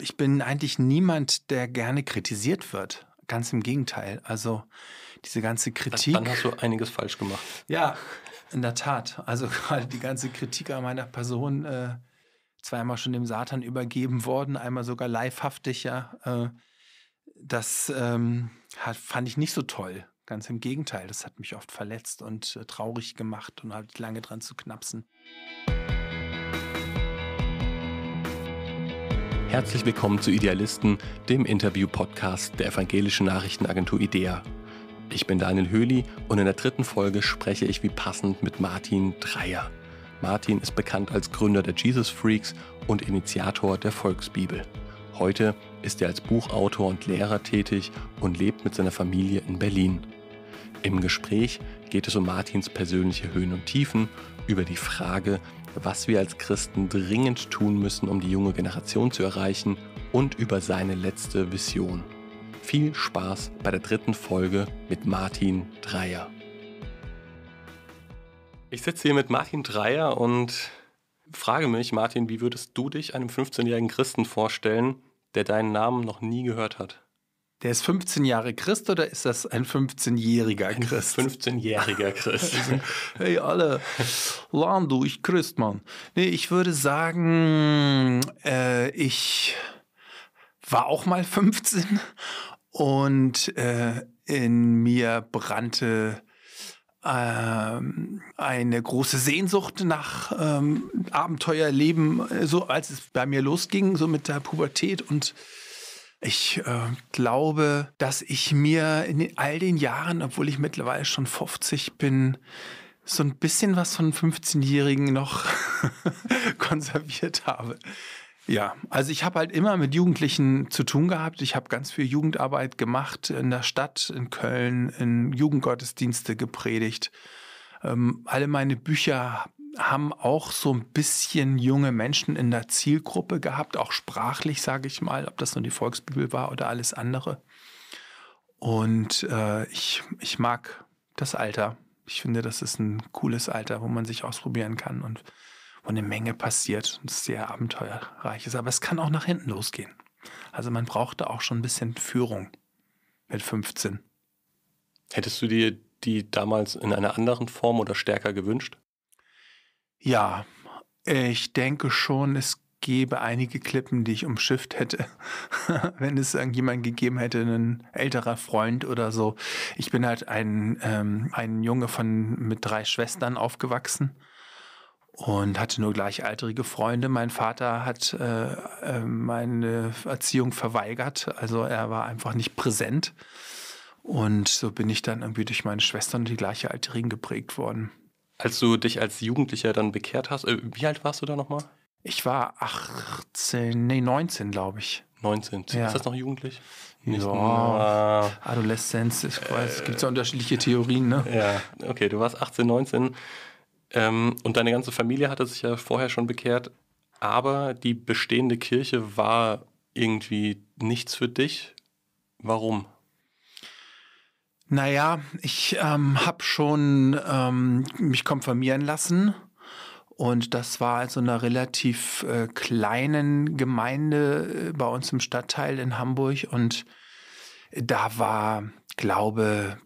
ich bin eigentlich niemand, der gerne kritisiert wird. Ganz im Gegenteil. Also diese ganze Kritik. Dann hast du einiges falsch gemacht. Ja, in der Tat. Also gerade die ganze Kritik an meiner Person äh, zweimal schon dem Satan übergeben worden, einmal sogar leibhaftig, ja. Äh, das ähm, hat, fand ich nicht so toll. Ganz im Gegenteil, das hat mich oft verletzt und äh, traurig gemacht und habe halt lange dran zu knapsen. Herzlich willkommen zu Idealisten, dem Interview-Podcast der evangelischen Nachrichtenagentur IDEA. Ich bin Daniel Höhli und in der dritten Folge spreche ich wie passend mit Martin Dreier. Martin ist bekannt als Gründer der Jesus Freaks und Initiator der Volksbibel. Heute ist er als Buchautor und Lehrer tätig und lebt mit seiner Familie in Berlin. Im Gespräch geht es um Martins persönliche Höhen und Tiefen, über die Frage, was wir als Christen dringend tun müssen, um die junge Generation zu erreichen und über seine letzte Vision. Viel Spaß bei der dritten Folge mit Martin Dreier. Ich sitze hier mit Martin Dreier und frage mich, Martin, wie würdest du dich einem 15-jährigen Christen vorstellen, der deinen Namen noch nie gehört hat? Der ist 15 Jahre Christ oder ist das ein 15-jähriger Christ? 15-jähriger Christ. hey alle, Lahn, du, ich Christ, Mann. Nee, ich würde sagen, äh, ich war auch mal 15 und äh, in mir brannte ähm, eine große Sehnsucht nach ähm, Abenteuerleben, äh, so als es bei mir losging, so mit der Pubertät und ich äh, glaube, dass ich mir in all den Jahren, obwohl ich mittlerweile schon 50 bin, so ein bisschen was von 15-Jährigen noch konserviert habe. Ja, also ich habe halt immer mit Jugendlichen zu tun gehabt. Ich habe ganz viel Jugendarbeit gemacht in der Stadt, in Köln, in Jugendgottesdienste gepredigt. Ähm, alle meine Bücher haben auch so ein bisschen junge Menschen in der Zielgruppe gehabt, auch sprachlich, sage ich mal, ob das nur die Volksbibel war oder alles andere. Und äh, ich, ich mag das Alter. Ich finde, das ist ein cooles Alter, wo man sich ausprobieren kann und wo eine Menge passiert und es sehr abenteuerreich ist. Aber es kann auch nach hinten losgehen. Also man brauchte auch schon ein bisschen Führung mit 15. Hättest du dir die damals in einer anderen Form oder stärker gewünscht? Ja, ich denke schon, es gäbe einige Klippen, die ich umschifft hätte, wenn es irgendjemand gegeben hätte, ein älterer Freund oder so. Ich bin halt ein, ähm, ein Junge von mit drei Schwestern aufgewachsen und hatte nur gleichaltrige Freunde. Mein Vater hat äh, äh, meine Erziehung verweigert, also er war einfach nicht präsent. Und so bin ich dann irgendwie durch meine Schwestern und die gleichaltrigen geprägt worden. Als du dich als Jugendlicher dann bekehrt hast, äh, wie alt warst du da nochmal? Ich war 18, nee, 19, glaube ich. 19. Ja. Ist das noch jugendlich? Nicht ja. Adoleszenz, ich äh, weiß, es gibt ja unterschiedliche Theorien, ne? Ja, okay, du warst 18, 19 ähm, und deine ganze Familie hatte sich ja vorher schon bekehrt, aber die bestehende Kirche war irgendwie nichts für dich. Warum? Naja, ich ähm, habe schon ähm, mich konfirmieren lassen. Und das war also in einer relativ äh, kleinen Gemeinde äh, bei uns im Stadtteil in Hamburg. Und da war, glaube,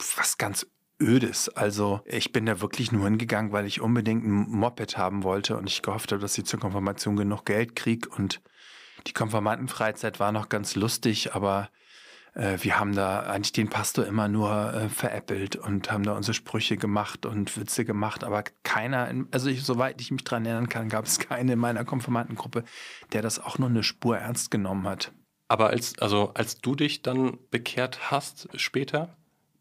ich, was ganz Ödes. Also ich bin da wirklich nur hingegangen, weil ich unbedingt ein Moped haben wollte und ich gehofft habe, dass ich zur Konfirmation genug Geld kriege. Und die Konfirmandenfreizeit war noch ganz lustig, aber äh, wir haben da eigentlich den Pastor immer nur äh, veräppelt und haben da unsere Sprüche gemacht und Witze gemacht, aber keiner, also ich, soweit ich mich daran erinnern kann, gab es keinen in meiner Konfirmandengruppe, der das auch nur eine Spur ernst genommen hat. Aber als, also als du dich dann bekehrt hast später,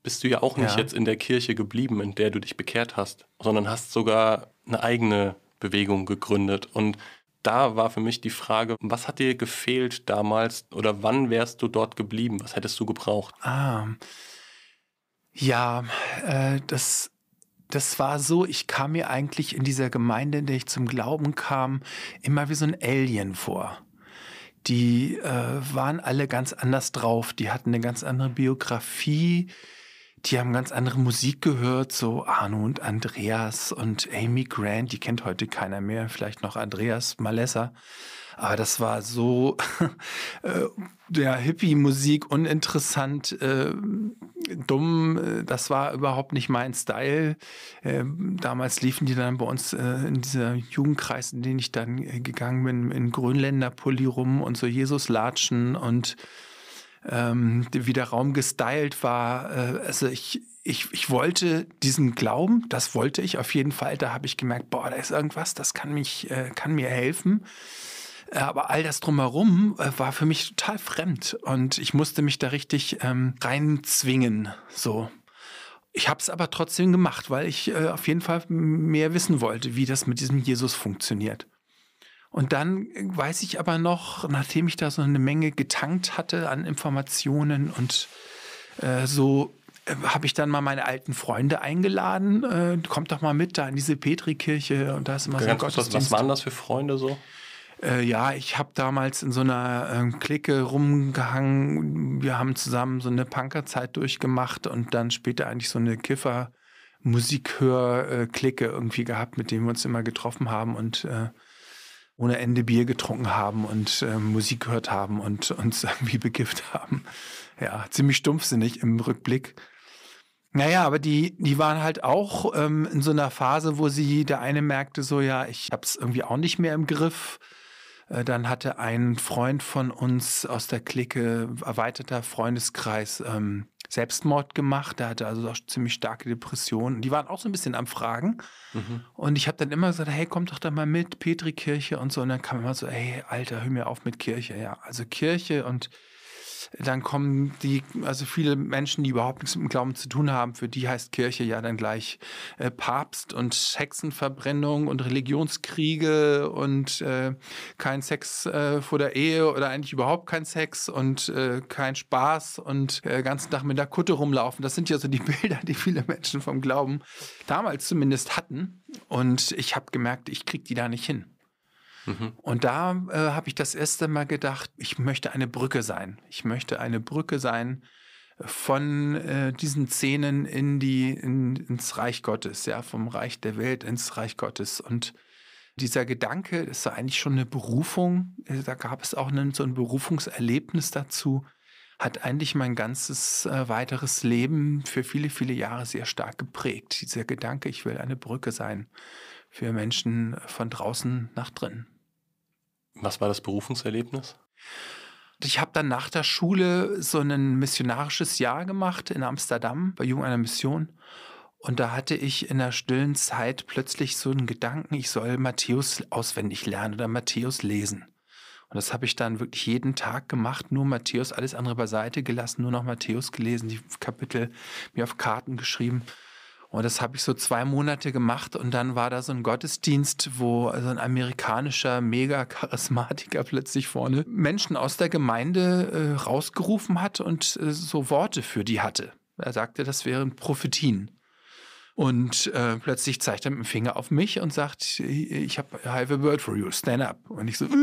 bist du ja auch nicht ja. jetzt in der Kirche geblieben, in der du dich bekehrt hast, sondern hast sogar eine eigene Bewegung gegründet und da war für mich die Frage, was hat dir gefehlt damals oder wann wärst du dort geblieben? Was hättest du gebraucht? Ah, ja, äh, das, das war so, ich kam mir eigentlich in dieser Gemeinde, in der ich zum Glauben kam, immer wie so ein Alien vor. Die äh, waren alle ganz anders drauf, die hatten eine ganz andere Biografie die haben ganz andere Musik gehört, so Arno und Andreas und Amy Grant, die kennt heute keiner mehr, vielleicht noch Andreas Malessa. Aber das war so äh, der Hippie-Musik, uninteressant, äh, dumm. Äh, das war überhaupt nicht mein Style. Äh, damals liefen die dann bei uns äh, in dieser Jugendkreis, in den ich dann äh, gegangen bin, in Grönländer Pulli rum und so Jesus-Latschen und ähm, wie der Raum gestylt war. Äh, also ich, ich, ich wollte diesen Glauben, das wollte ich auf jeden Fall. Da habe ich gemerkt, boah, da ist irgendwas, das kann mich, äh, kann mir helfen. Äh, aber all das drumherum äh, war für mich total fremd und ich musste mich da richtig ähm, reinzwingen. So. Ich habe es aber trotzdem gemacht, weil ich äh, auf jeden Fall mehr wissen wollte, wie das mit diesem Jesus funktioniert. Und dann äh, weiß ich aber noch, nachdem ich da so eine Menge getankt hatte an Informationen und äh, so äh, habe ich dann mal meine alten Freunde eingeladen. Äh, kommt doch mal mit da in diese Petrikirche und da ist immer Ganz so ein Gottesdienst. Was waren das für Freunde so? Äh, ja, ich habe damals in so einer ähm, Clique rumgehangen. Wir haben zusammen so eine Punkerzeit durchgemacht und dann später eigentlich so eine Kiffer-Musikhör-Clique irgendwie gehabt, mit denen wir uns immer getroffen haben und ohne Ende Bier getrunken haben und äh, Musik gehört haben und uns irgendwie begift haben. Ja, ziemlich stumpfsinnig im Rückblick. Naja, aber die, die waren halt auch ähm, in so einer Phase, wo sie, der eine merkte so, ja, ich hab's irgendwie auch nicht mehr im Griff. Äh, dann hatte ein Freund von uns aus der Clique, erweiterter Freundeskreis, ähm, Selbstmord gemacht. Der hatte also auch ziemlich starke Depressionen. Die waren auch so ein bisschen am Fragen. Mhm. Und ich habe dann immer gesagt, hey, komm doch da mal mit, Petrikirche und so. Und dann kam immer so, hey, Alter, hör mir auf mit Kirche. Ja, also Kirche und dann kommen die, also viele Menschen, die überhaupt nichts mit dem Glauben zu tun haben, für die heißt Kirche ja dann gleich äh, Papst und Hexenverbrennung und Religionskriege und äh, kein Sex äh, vor der Ehe oder eigentlich überhaupt kein Sex und äh, kein Spaß und äh, ganzen Tag mit der Kutte rumlaufen. Das sind ja so die Bilder, die viele Menschen vom Glauben damals zumindest hatten. Und ich habe gemerkt, ich kriege die da nicht hin. Mhm. Und da äh, habe ich das erste Mal gedacht, ich möchte eine Brücke sein. Ich möchte eine Brücke sein äh, von äh, diesen Szenen in die, in, ins Reich Gottes, ja, vom Reich der Welt ins Reich Gottes. Und dieser Gedanke ist eigentlich schon eine Berufung. Äh, da gab es auch einen, so ein Berufungserlebnis dazu. Hat eigentlich mein ganzes äh, weiteres Leben für viele, viele Jahre sehr stark geprägt. Dieser Gedanke, ich will eine Brücke sein für Menschen äh, von draußen nach drinnen. Was war das Berufungserlebnis? Ich habe dann nach der Schule so ein missionarisches Jahr gemacht in Amsterdam bei Jugend einer Mission. Und da hatte ich in der stillen Zeit plötzlich so einen Gedanken, ich soll Matthäus auswendig lernen oder Matthäus lesen. Und das habe ich dann wirklich jeden Tag gemacht, nur Matthäus, alles andere beiseite gelassen, nur noch Matthäus gelesen, die Kapitel mir auf Karten geschrieben. Und das habe ich so zwei Monate gemacht und dann war da so ein Gottesdienst, wo so ein amerikanischer Mega-Charismatiker plötzlich vorne Menschen aus der Gemeinde äh, rausgerufen hat und äh, so Worte für die hatte. Er sagte, das wären Prophetien. Und äh, plötzlich zeigt er mit dem Finger auf mich und sagt, ich habe have a word for you, stand up. Und ich so, äh.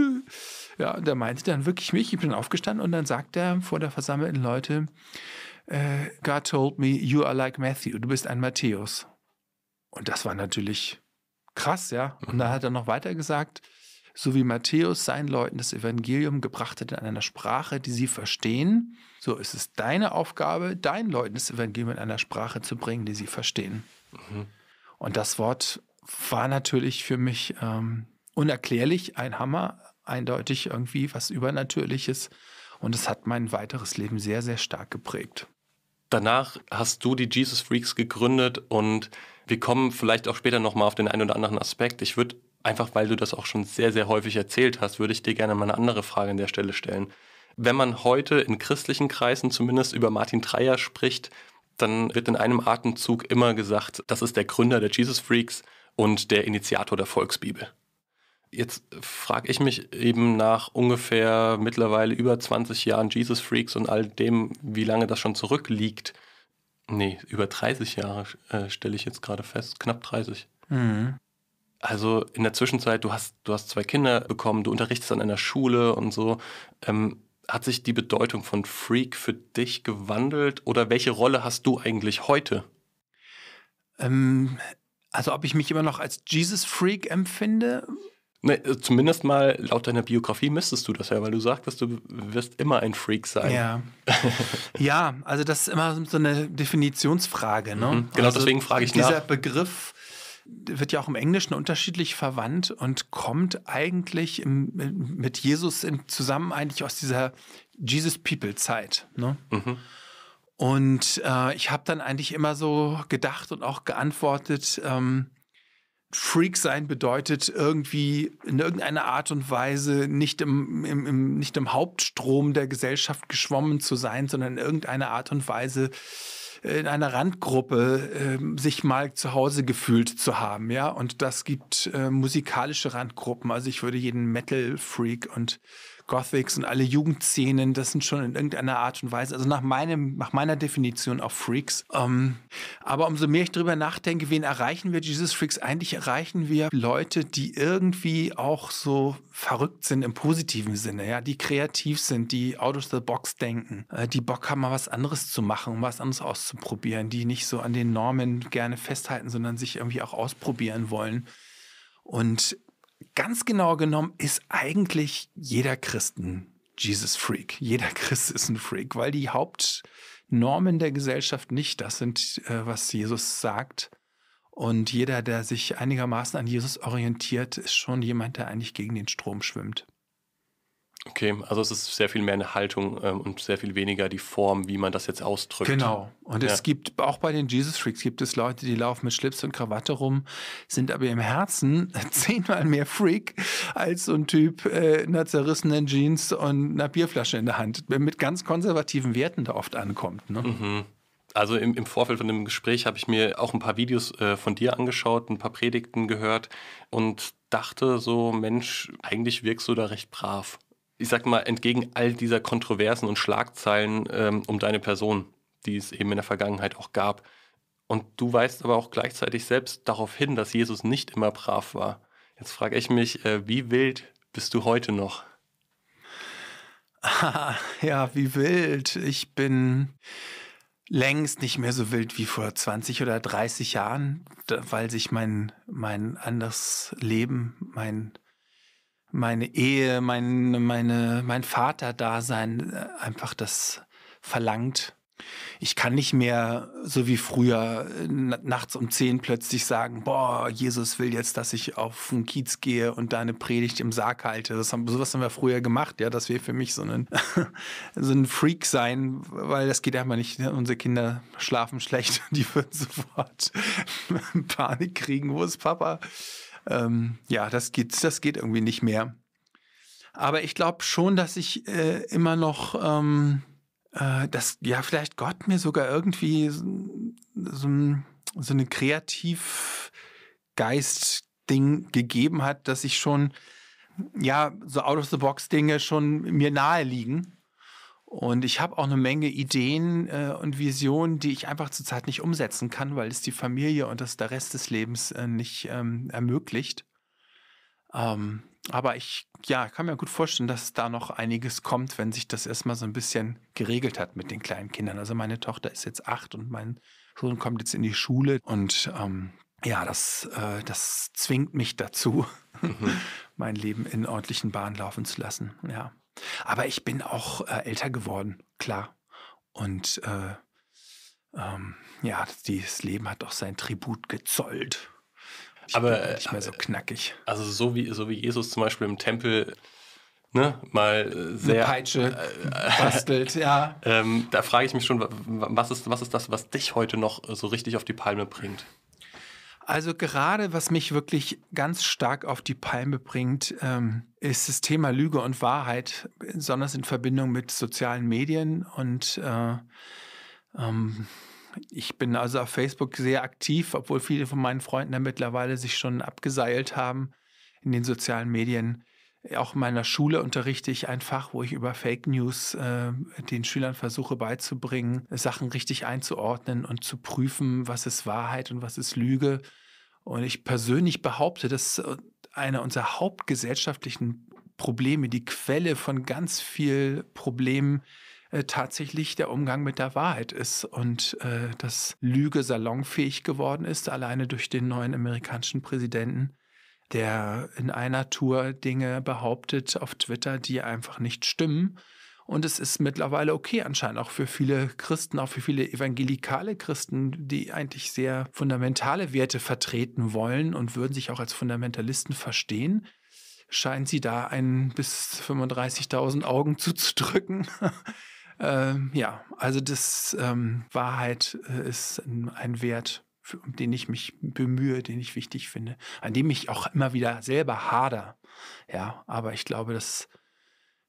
ja, und er meinte dann wirklich mich, ich bin aufgestanden und dann sagt er vor der versammelten Leute, äh, God told me, you are like Matthew, du bist ein Matthäus. Und das war natürlich krass, ja. Und mhm. dann hat er noch weiter gesagt, so wie Matthäus seinen Leuten das Evangelium gebracht hat in einer Sprache, die sie verstehen, so ist es deine Aufgabe, deinen Leuten das Evangelium in einer Sprache zu bringen, die sie verstehen. Mhm. Und das Wort war natürlich für mich ähm, unerklärlich, ein Hammer, eindeutig irgendwie was Übernatürliches. Und es hat mein weiteres Leben sehr, sehr stark geprägt. Danach hast du die Jesus Freaks gegründet und wir kommen vielleicht auch später nochmal auf den einen oder anderen Aspekt. Ich würde einfach, weil du das auch schon sehr, sehr häufig erzählt hast, würde ich dir gerne mal eine andere Frage an der Stelle stellen. Wenn man heute in christlichen Kreisen zumindest über Martin Dreyer spricht, dann wird in einem Atemzug immer gesagt, das ist der Gründer der Jesus Freaks und der Initiator der Volksbibel. Jetzt frage ich mich eben nach ungefähr mittlerweile über 20 Jahren Jesus Freaks und all dem, wie lange das schon zurückliegt. Nee, über 30 Jahre äh, stelle ich jetzt gerade fest, knapp 30. Mhm. Also in der Zwischenzeit, du hast, du hast zwei Kinder bekommen, du unterrichtest an einer Schule und so. Ähm, hat sich die Bedeutung von Freak für dich gewandelt oder welche Rolle hast du eigentlich heute? Ähm, also ob ich mich immer noch als Jesus Freak empfinde, Ne, äh, zumindest mal laut deiner Biografie müsstest du das ja, weil du sagtest, du wirst immer ein Freak sein. Ja, ja also das ist immer so eine Definitionsfrage. Ne? Mhm, genau, also deswegen frage ich dieser nach. Dieser Begriff wird ja auch im Englischen unterschiedlich verwandt und kommt eigentlich im, mit Jesus zusammen eigentlich aus dieser Jesus-People-Zeit. Ne? Mhm. Und äh, ich habe dann eigentlich immer so gedacht und auch geantwortet, ähm, Freak sein bedeutet, irgendwie in irgendeiner Art und Weise nicht im, im, im, nicht im Hauptstrom der Gesellschaft geschwommen zu sein, sondern in irgendeiner Art und Weise äh, in einer Randgruppe äh, sich mal zu Hause gefühlt zu haben, ja. Und das gibt äh, musikalische Randgruppen. Also ich würde jeden Metal-Freak und Gothics und alle Jugendszenen, das sind schon in irgendeiner Art und Weise, also nach, meinem, nach meiner Definition auch Freaks. Ähm, aber umso mehr ich drüber nachdenke, wen erreichen wir Jesus Freaks? Eigentlich erreichen wir Leute, die irgendwie auch so verrückt sind im positiven Sinne, ja, die kreativ sind, die out of the box denken, äh, die Bock haben, mal was anderes zu machen, um was anderes auszuprobieren, die nicht so an den Normen gerne festhalten, sondern sich irgendwie auch ausprobieren wollen. Und ganz genau genommen ist eigentlich jeder Christen Jesus Freak. Jeder Christ ist ein Freak, weil die Hauptnormen der Gesellschaft nicht das sind, äh, was Jesus sagt. Und jeder, der sich einigermaßen an Jesus orientiert, ist schon jemand, der eigentlich gegen den Strom schwimmt. Okay, also es ist sehr viel mehr eine Haltung ähm, und sehr viel weniger die Form, wie man das jetzt ausdrückt. Genau. Und ja. es gibt auch bei den Jesus Freaks gibt es Leute, die laufen mit Schlips und Krawatte rum, sind aber im Herzen zehnmal mehr Freak als so ein Typ äh, einer zerrissenen Jeans und einer Bierflasche in der Hand, mit ganz konservativen Werten da oft ankommt. Ne? Mhm. Also im, im, Vorfeld von dem Gespräch habe ich mir auch ein paar Videos äh, von dir angeschaut, ein paar Predigten gehört und dachte so, Mensch, eigentlich wirkst du da recht brav ich sag mal, entgegen all dieser Kontroversen und Schlagzeilen ähm, um deine Person, die es eben in der Vergangenheit auch gab. Und du weißt aber auch gleichzeitig selbst darauf hin, dass Jesus nicht immer brav war. Jetzt frage ich mich, äh, wie wild bist du heute noch? Ah, ja, wie wild. Ich bin längst nicht mehr so wild wie vor 20 oder 30 Jahren, weil sich mein, mein anderes Leben, mein meine Ehe, mein, meine, mein Vaterdasein äh, einfach das verlangt. Ich kann nicht mehr so wie früher äh, nachts um zehn plötzlich sagen, boah, Jesus will jetzt, dass ich auf den Kiez gehe und da eine Predigt im Sarg halte. Das haben, sowas haben wir früher gemacht, ja, dass wir für mich so ein, so Freak sein, weil das geht einfach nicht. Unsere Kinder schlafen schlecht und die würden sofort Panik kriegen. Wo ist Papa? ähm, ja, das geht, das geht irgendwie nicht mehr. Aber ich glaube schon, dass ich äh, immer noch, ähm, äh, dass ja vielleicht Gott mir sogar irgendwie so, so, eine Kreativgeist-Ding gegeben hat, dass ich schon, ja, so out of the box Dinge schon mir nahe liegen und ich habe auch eine Menge Ideen äh, und Visionen, die ich einfach zurzeit nicht umsetzen kann, weil es die Familie und das der Rest des Lebens äh, nicht ähm, ermöglicht. Ähm, aber ich ja, kann mir gut vorstellen, dass da noch einiges kommt, wenn sich das erstmal so ein bisschen geregelt hat mit den kleinen Kindern. Also meine Tochter ist jetzt acht und mein Sohn kommt jetzt in die Schule und ähm, ja, das, äh, das zwingt mich dazu, mhm. mein Leben in ordentlichen Bahnen laufen zu lassen. Ja. Aber ich bin auch äh, älter geworden, klar. Und äh, ähm, ja, das Leben hat auch sein Tribut gezollt. Ich aber nicht mehr äh, so knackig. Also so wie, so wie Jesus zum Beispiel im Tempel ne, mal äh, sehr... Eine Peitsche äh, bastelt, ja. Ähm, da frage ich mich schon, was ist, was ist das, was dich heute noch so richtig auf die Palme bringt? Also gerade was mich wirklich ganz stark auf die Palme bringt, ähm, ist das Thema Lüge und Wahrheit, besonders in Verbindung mit sozialen Medien. Und äh, ähm, ich bin also auf Facebook sehr aktiv, obwohl viele von meinen Freunden da mittlerweile sich schon abgeseilt haben in den sozialen Medien. Auch in meiner Schule unterrichte ich ein Fach, wo ich über Fake News äh, den Schülern versuche beizubringen, Sachen richtig einzuordnen und zu prüfen, was ist Wahrheit und was ist Lüge. Und ich persönlich behaupte, dass äh, einer unserer hauptgesellschaftlichen Probleme, die Quelle von ganz viel Problemen, äh, tatsächlich der Umgang mit der Wahrheit ist und äh, dass Lüge salonfähig geworden ist, alleine durch den neuen amerikanischen Präsidenten der in einer Tour Dinge behauptet auf Twitter, die einfach nicht stimmen. Und es ist mittlerweile okay anscheinend auch für viele Christen, auch für viele evangelikale Christen, die eigentlich sehr fundamentale Werte vertreten wollen und würden sich auch als Fundamentalisten verstehen, scheint sie da ein bis 35.000 Augen zuzudrücken. ähm, ja, also das ähm, Wahrheit äh, ist ein Wert, um den ich mich bemühe, den ich wichtig finde, an dem ich auch immer wieder selber hader. Ja, aber ich glaube, das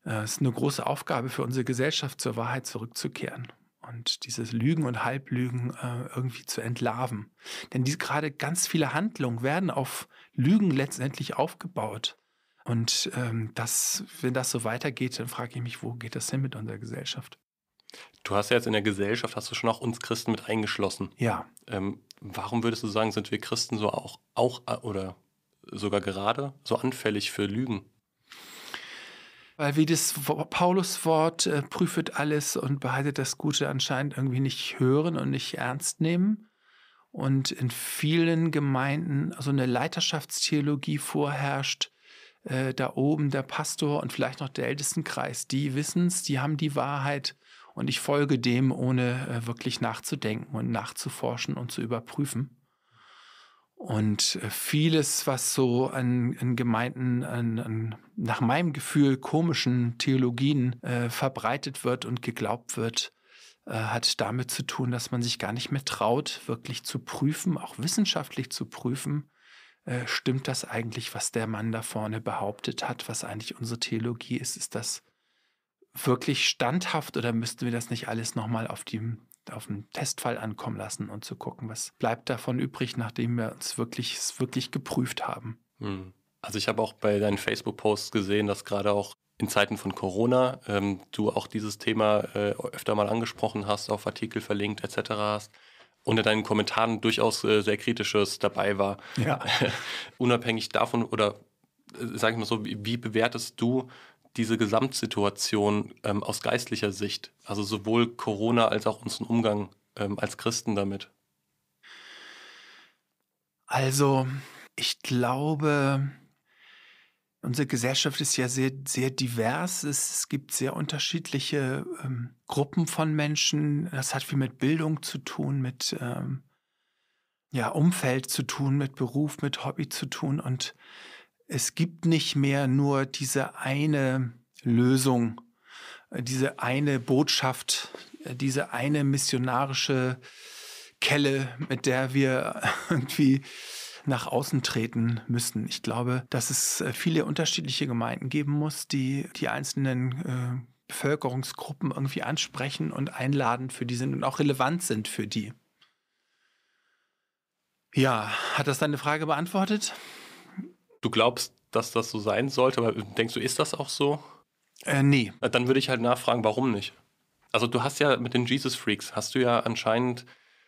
äh, ist eine große Aufgabe für unsere Gesellschaft, zur Wahrheit zurückzukehren und dieses Lügen und Halblügen äh, irgendwie zu entlarven. Denn diese gerade ganz viele Handlungen werden auf Lügen letztendlich aufgebaut. Und ähm, das, wenn das so weitergeht, dann frage ich mich, wo geht das hin mit unserer Gesellschaft? Du hast ja jetzt in der Gesellschaft, hast du schon auch uns Christen mit eingeschlossen. Ja. Ähm, warum würdest du sagen, sind wir Christen so auch, auch äh, oder sogar gerade so anfällig für Lügen? Weil wie das Paulus-Wort äh, prüfet alles und behaltet das Gute anscheinend irgendwie nicht hören und nicht ernst nehmen. Und in vielen Gemeinden so also eine Leiterschaftstheologie vorherrscht, äh, da oben der Pastor und vielleicht noch der Ältestenkreis, die wissen's, die haben die Wahrheit und ich folge dem, ohne äh, wirklich nachzudenken und nachzuforschen und zu überprüfen. Und äh, vieles, was so an, an Gemeinden, an, an, nach meinem Gefühl, komischen Theologien äh, verbreitet wird und geglaubt wird, äh, hat damit zu tun, dass man sich gar nicht mehr traut, wirklich zu prüfen, auch wissenschaftlich zu prüfen, äh, stimmt das eigentlich, was der Mann da vorne behauptet hat, was eigentlich unsere Theologie ist, ist das wirklich standhaft oder müssten wir das nicht alles nochmal auf die auf Testfall ankommen lassen und zu gucken, was bleibt davon übrig, nachdem wir es wirklich, es wirklich geprüft haben. Hm. Also ich habe auch bei deinen Facebook-Posts gesehen, dass gerade auch in Zeiten von Corona ähm, du auch dieses Thema äh, öfter mal angesprochen hast, auf Artikel verlinkt etc. hast unter deinen Kommentaren durchaus äh, sehr Kritisches dabei war. Ja. Unabhängig davon oder äh, sag ich mal so, wie, wie bewertest du diese Gesamtsituation ähm, aus geistlicher Sicht? Also sowohl Corona als auch unseren Umgang ähm, als Christen damit? Also, ich glaube, unsere Gesellschaft ist ja sehr, sehr divers. Es gibt sehr unterschiedliche ähm, Gruppen von Menschen. Das hat viel mit Bildung zu tun, mit ähm, ja, Umfeld zu tun, mit Beruf, mit Hobby zu tun. Und es gibt nicht mehr nur diese eine Lösung, äh, diese eine Botschaft, äh, diese eine missionarische Kelle, mit der wir äh, irgendwie nach außen treten müssen. Ich glaube, dass es viele unterschiedliche Gemeinden geben muss, die die einzelnen Bevölkerungsgruppen irgendwie ansprechen und einladen für die sind und auch relevant sind für die. Ja, hat das deine Frage beantwortet? du glaubst, dass das so sein sollte, aber denkst du, ist das auch so? Äh, nee. Dann würde ich halt nachfragen, warum nicht? Also du hast ja mit den Jesus Freaks, hast du ja anscheinend,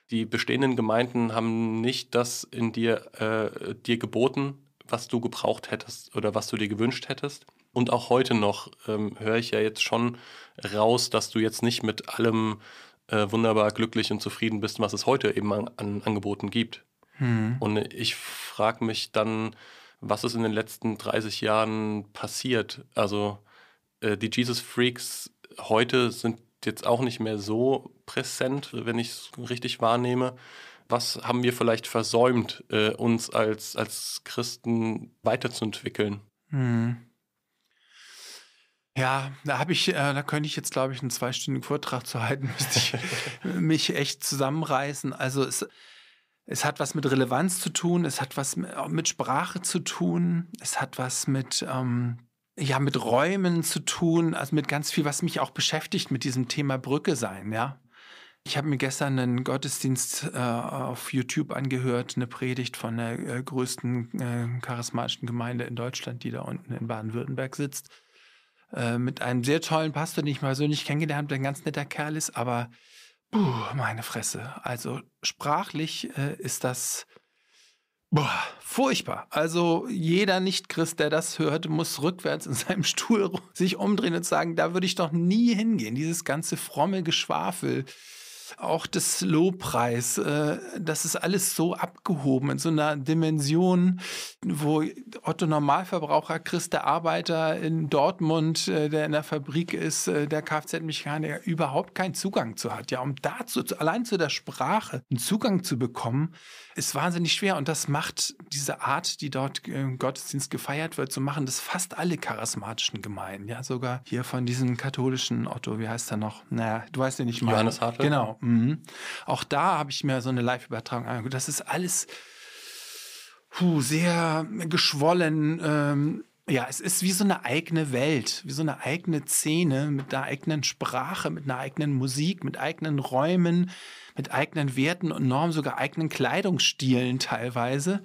die bestehenden Gemeinden haben nicht das in dir, äh, dir geboten, was du gebraucht hättest oder was du dir gewünscht hättest. Und auch heute noch ähm, höre ich ja jetzt schon raus, dass du jetzt nicht mit allem äh, wunderbar glücklich und zufrieden bist, was es heute eben an, an Angeboten gibt. Hm. Und ich frage mich dann, was ist in den letzten 30 Jahren passiert? Also äh, die Jesus Freaks heute sind jetzt auch nicht mehr so präsent, wenn ich es richtig wahrnehme. Was haben wir vielleicht versäumt, äh, uns als, als Christen weiterzuentwickeln? Hm. Ja, da habe ich, äh, da könnte ich jetzt, glaube ich, einen zweistündigen Vortrag zu halten, müsste ich mich echt zusammenreißen. Also es, es hat was mit Relevanz zu tun, es hat was äh, mit Sprache zu tun, es hat was mit, ähm, ja, mit Räumen zu tun, also mit ganz viel, was mich auch beschäftigt mit diesem Thema Brücke sein, ja. Ich habe mir gestern einen Gottesdienst äh, auf YouTube angehört, eine Predigt von der äh, größten äh, charismatischen Gemeinde in Deutschland, die da unten in Baden-Württemberg sitzt, äh, mit einem sehr tollen Pastor, den ich persönlich kennengelernt habe, der ein ganz netter Kerl ist, aber Puh, meine Fresse. Also sprachlich äh, ist das boah, furchtbar. Also jeder Nichtchrist, der das hört, muss rückwärts in seinem Stuhl sich umdrehen und sagen, da würde ich doch nie hingehen. Dieses ganze fromme Geschwafel auch des Lobpreis, äh, das ist alles so abgehoben in so einer Dimension, wo Otto Normalverbraucher, Christ, der Arbeiter in Dortmund, äh, der in der Fabrik ist, äh, der Kfz-Mechaniker überhaupt keinen Zugang zu hat. Ja, um dazu, allein zu der Sprache einen Zugang zu bekommen, ist wahnsinnig schwer. Und das macht diese Art, die dort im Gottesdienst gefeiert wird, zu so machen, das fast alle charismatischen Gemeinden. Ja, sogar hier von diesem katholischen Otto, wie heißt er noch? Naja, du weißt ja nicht mal. Johannes Hartl. Genau. Mhm. Auch da habe ich mir so eine Live-Übertragung angeguckt. Das ist alles puh, sehr geschwollen. Ähm, ja, es ist wie so eine eigene Welt, wie so eine eigene Szene mit einer eigenen Sprache, mit einer eigenen Musik, mit eigenen Räumen, mit eigenen Werten und Normen, sogar eigenen Kleidungsstilen teilweise.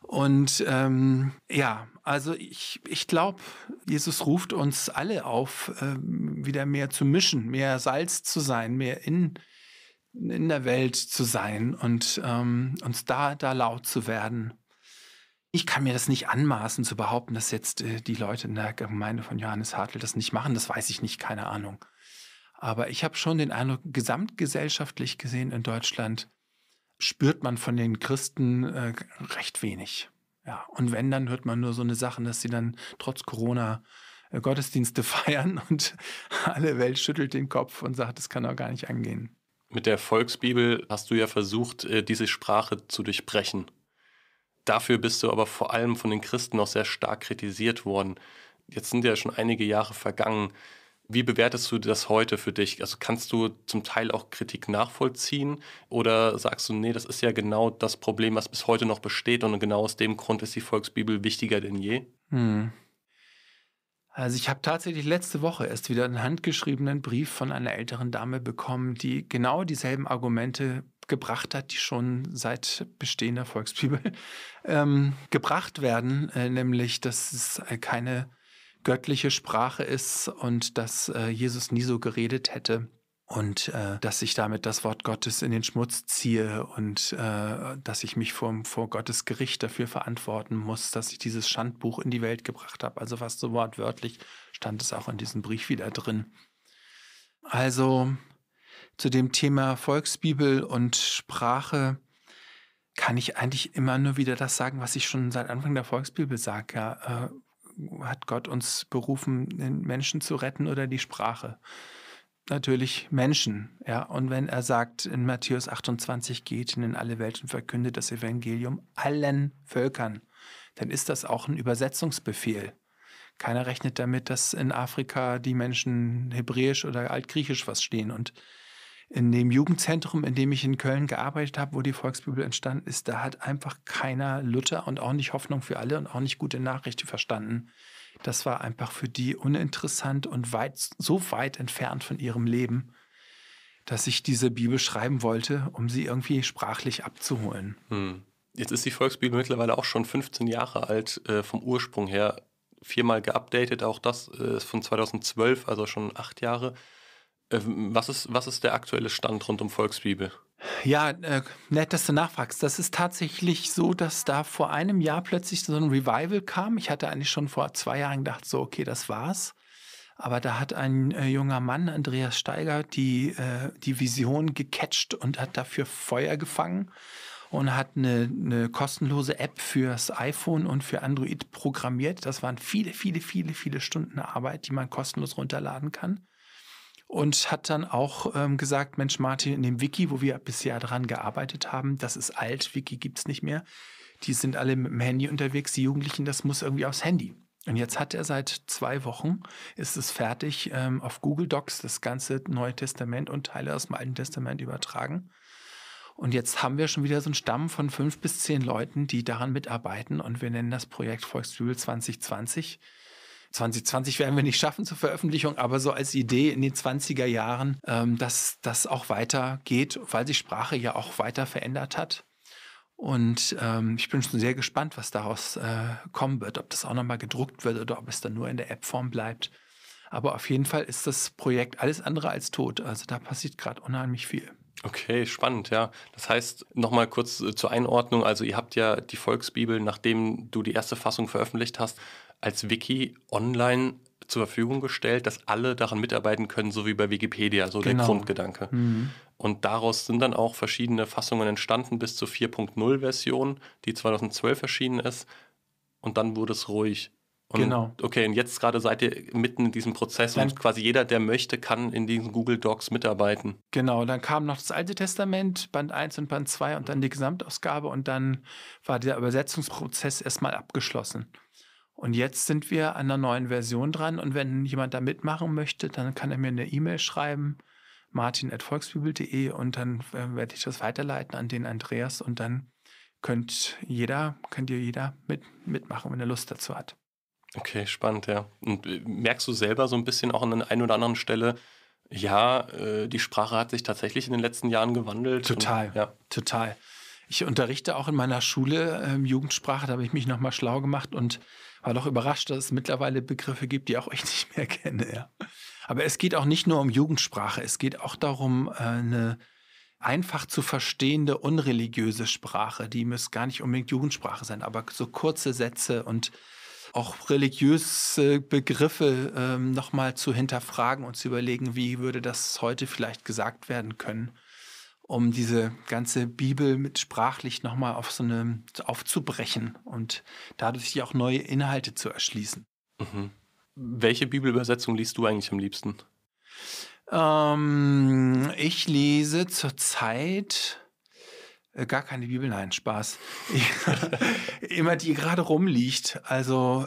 Und ähm, ja, also ich, ich glaube, Jesus ruft uns alle auf, äh, wieder mehr zu mischen, mehr Salz zu sein, mehr in in der Welt zu sein und ähm, uns da, da laut zu werden. Ich kann mir das nicht anmaßen zu behaupten, dass jetzt äh, die Leute in der Gemeinde von Johannes Hartl das nicht machen. Das weiß ich nicht, keine Ahnung. Aber ich habe schon den Eindruck, gesamtgesellschaftlich gesehen in Deutschland spürt man von den Christen äh, recht wenig. Ja, und wenn, dann hört man nur so eine Sache, dass sie dann trotz Corona äh, Gottesdienste feiern und alle Welt schüttelt den Kopf und sagt, das kann doch gar nicht angehen. Mit der Volksbibel hast du ja versucht, äh, diese Sprache zu durchbrechen. Dafür bist du aber vor allem von den Christen auch sehr stark kritisiert worden. Jetzt sind ja schon einige Jahre vergangen. Wie bewertest du das heute für dich? Also kannst du zum Teil auch Kritik nachvollziehen oder sagst du, nee, das ist ja genau das Problem, was bis heute noch besteht und genau aus dem Grund ist die Volksbibel wichtiger denn je? Hm. Also ich habe tatsächlich letzte Woche erst wieder einen handgeschriebenen Brief von einer älteren Dame bekommen, die genau dieselben Argumente gebracht hat, die schon seit bestehender Volksbibel ähm, gebracht werden, äh, nämlich dass es äh, keine göttliche Sprache ist und dass äh, Jesus nie so geredet hätte und äh, dass ich damit das Wort Gottes in den Schmutz ziehe und äh, dass ich mich vor, vor Gottes Gericht dafür verantworten muss, dass ich dieses Schandbuch in die Welt gebracht habe. Also fast so wortwörtlich stand es auch in diesem Brief wieder drin. Also zu dem Thema Volksbibel und Sprache kann ich eigentlich immer nur wieder das sagen, was ich schon seit Anfang der Volksbibel sage. Ja, äh, hat Gott uns berufen, den Menschen zu retten oder die Sprache? natürlich Menschen. Ja? Und wenn er sagt, in Matthäus 28 geht und in alle Welt und verkündet das Evangelium allen Völkern, dann ist das auch ein Übersetzungsbefehl. Keiner rechnet damit, dass in Afrika die Menschen hebräisch oder altgriechisch was stehen. Und in dem Jugendzentrum, in dem ich in Köln gearbeitet habe, wo die Volksbibel entstanden ist, da hat einfach keiner Luther und auch nicht Hoffnung für alle und auch nicht gute Nachrichten verstanden das war einfach für die uninteressant und weit, so weit entfernt von ihrem Leben, dass ich diese Bibel schreiben wollte, um sie irgendwie sprachlich abzuholen. Hm. Jetzt ist die Volksbibel mittlerweile auch schon 15 Jahre alt, äh, vom Ursprung her viermal geupdatet, auch das äh, ist von 2012, also schon acht Jahre. Ähm, was ist, was ist der aktuelle Stand rund um Volksbibel? Ja, äh, nett, dass du nachfragst. Das ist tatsächlich so, dass da vor einem Jahr plötzlich so ein Revival kam. Ich hatte eigentlich schon vor zwei Jahren gedacht, so, okay, das war's. Aber da hat ein äh, junger Mann, Andreas Steiger, die, äh, die Vision gecatcht und hat dafür Feuer gefangen und hat eine, eine kostenlose App fürs iPhone und für Android programmiert. Das waren viele, viele, viele, viele Stunden Arbeit, die man kostenlos runterladen kann und hat dann auch ähm, gesagt, Mensch Martin, in dem Wiki, wo wir bisher dran gearbeitet haben, das ist alt, Wiki gibt es nicht mehr. Die sind alle mit dem Handy unterwegs, die Jugendlichen, das muss irgendwie aufs Handy. Und jetzt hat er seit zwei Wochen, ist es fertig, ähm, auf Google Docs das ganze Neue Testament und Teile aus dem Alten Testament übertragen. Und jetzt haben wir schon wieder so einen Stamm von fünf bis zehn Leuten, die daran mitarbeiten. Und wir nennen das Projekt Volksbibel 2020. 2020 werden wir nicht schaffen zur Veröffentlichung, aber so als Idee in den 20er Jahren, ähm, dass das auch weitergeht, weil sich Sprache ja auch weiter verändert hat. Und ähm, ich bin schon sehr gespannt, was daraus äh, kommen wird, ob das auch nochmal gedruckt wird oder ob es dann nur in der App-Form bleibt. Aber auf jeden Fall ist das Projekt alles andere als tot. Also da passiert gerade unheimlich viel. Okay, spannend, ja. Das heißt, nochmal kurz äh, zur Einordnung, also ihr habt ja die Volksbibel, nachdem du die erste Fassung veröffentlicht hast, als Wiki online zur Verfügung gestellt, dass alle daran mitarbeiten können, so wie bei Wikipedia, so genau. der Grundgedanke. Mhm. Und daraus sind dann auch verschiedene Fassungen entstanden bis zur 4.0-Version, die 2012 erschienen ist. Und dann wurde es ruhig. Und genau. Okay, und jetzt gerade seid ihr mitten in diesem Prozess dann, und quasi jeder, der möchte, kann in diesen Google Docs mitarbeiten. Genau, dann kam noch das Alte Testament, Band 1 und Band 2 und dann die Gesamtausgabe und dann war der Übersetzungsprozess erstmal abgeschlossen. Und jetzt sind wir an einer neuen Version dran. Und wenn jemand da mitmachen möchte, dann kann er mir eine E-Mail schreiben, martin.volksbibel.de und dann äh, werde ich das weiterleiten an den Andreas und dann könnt jeder, könnt ihr jeder mit, mitmachen, wenn er Lust dazu hat. Okay, spannend, ja. Und äh, merkst du selber so ein bisschen auch an der einen oder anderen Stelle, ja, äh, die Sprache hat sich tatsächlich in den letzten Jahren gewandelt. Total, und, ja. total. Ich unterrichte auch in meiner Schule äh, Jugendsprache, da habe ich mich nochmal schlau gemacht und war doch überrascht, dass es mittlerweile Begriffe gibt, die auch ich nicht mehr kenne. Ja. Aber es geht auch nicht nur um Jugendsprache, es geht auch darum, äh, eine einfach zu verstehende, unreligiöse Sprache, die muss gar nicht unbedingt Jugendsprache sein, aber so kurze Sätze und auch religiöse Begriffe ähm, nochmal zu hinterfragen und zu überlegen, wie würde das heute vielleicht gesagt werden können um diese ganze Bibel mit sprachlich nochmal auf so eine aufzubrechen und dadurch auch neue Inhalte zu erschließen. Mhm. Welche Bibelübersetzung liest du eigentlich am liebsten? Ähm, ich lese zurzeit äh, gar keine Bibel, nein, Spaß. Immer die gerade rumliegt. Also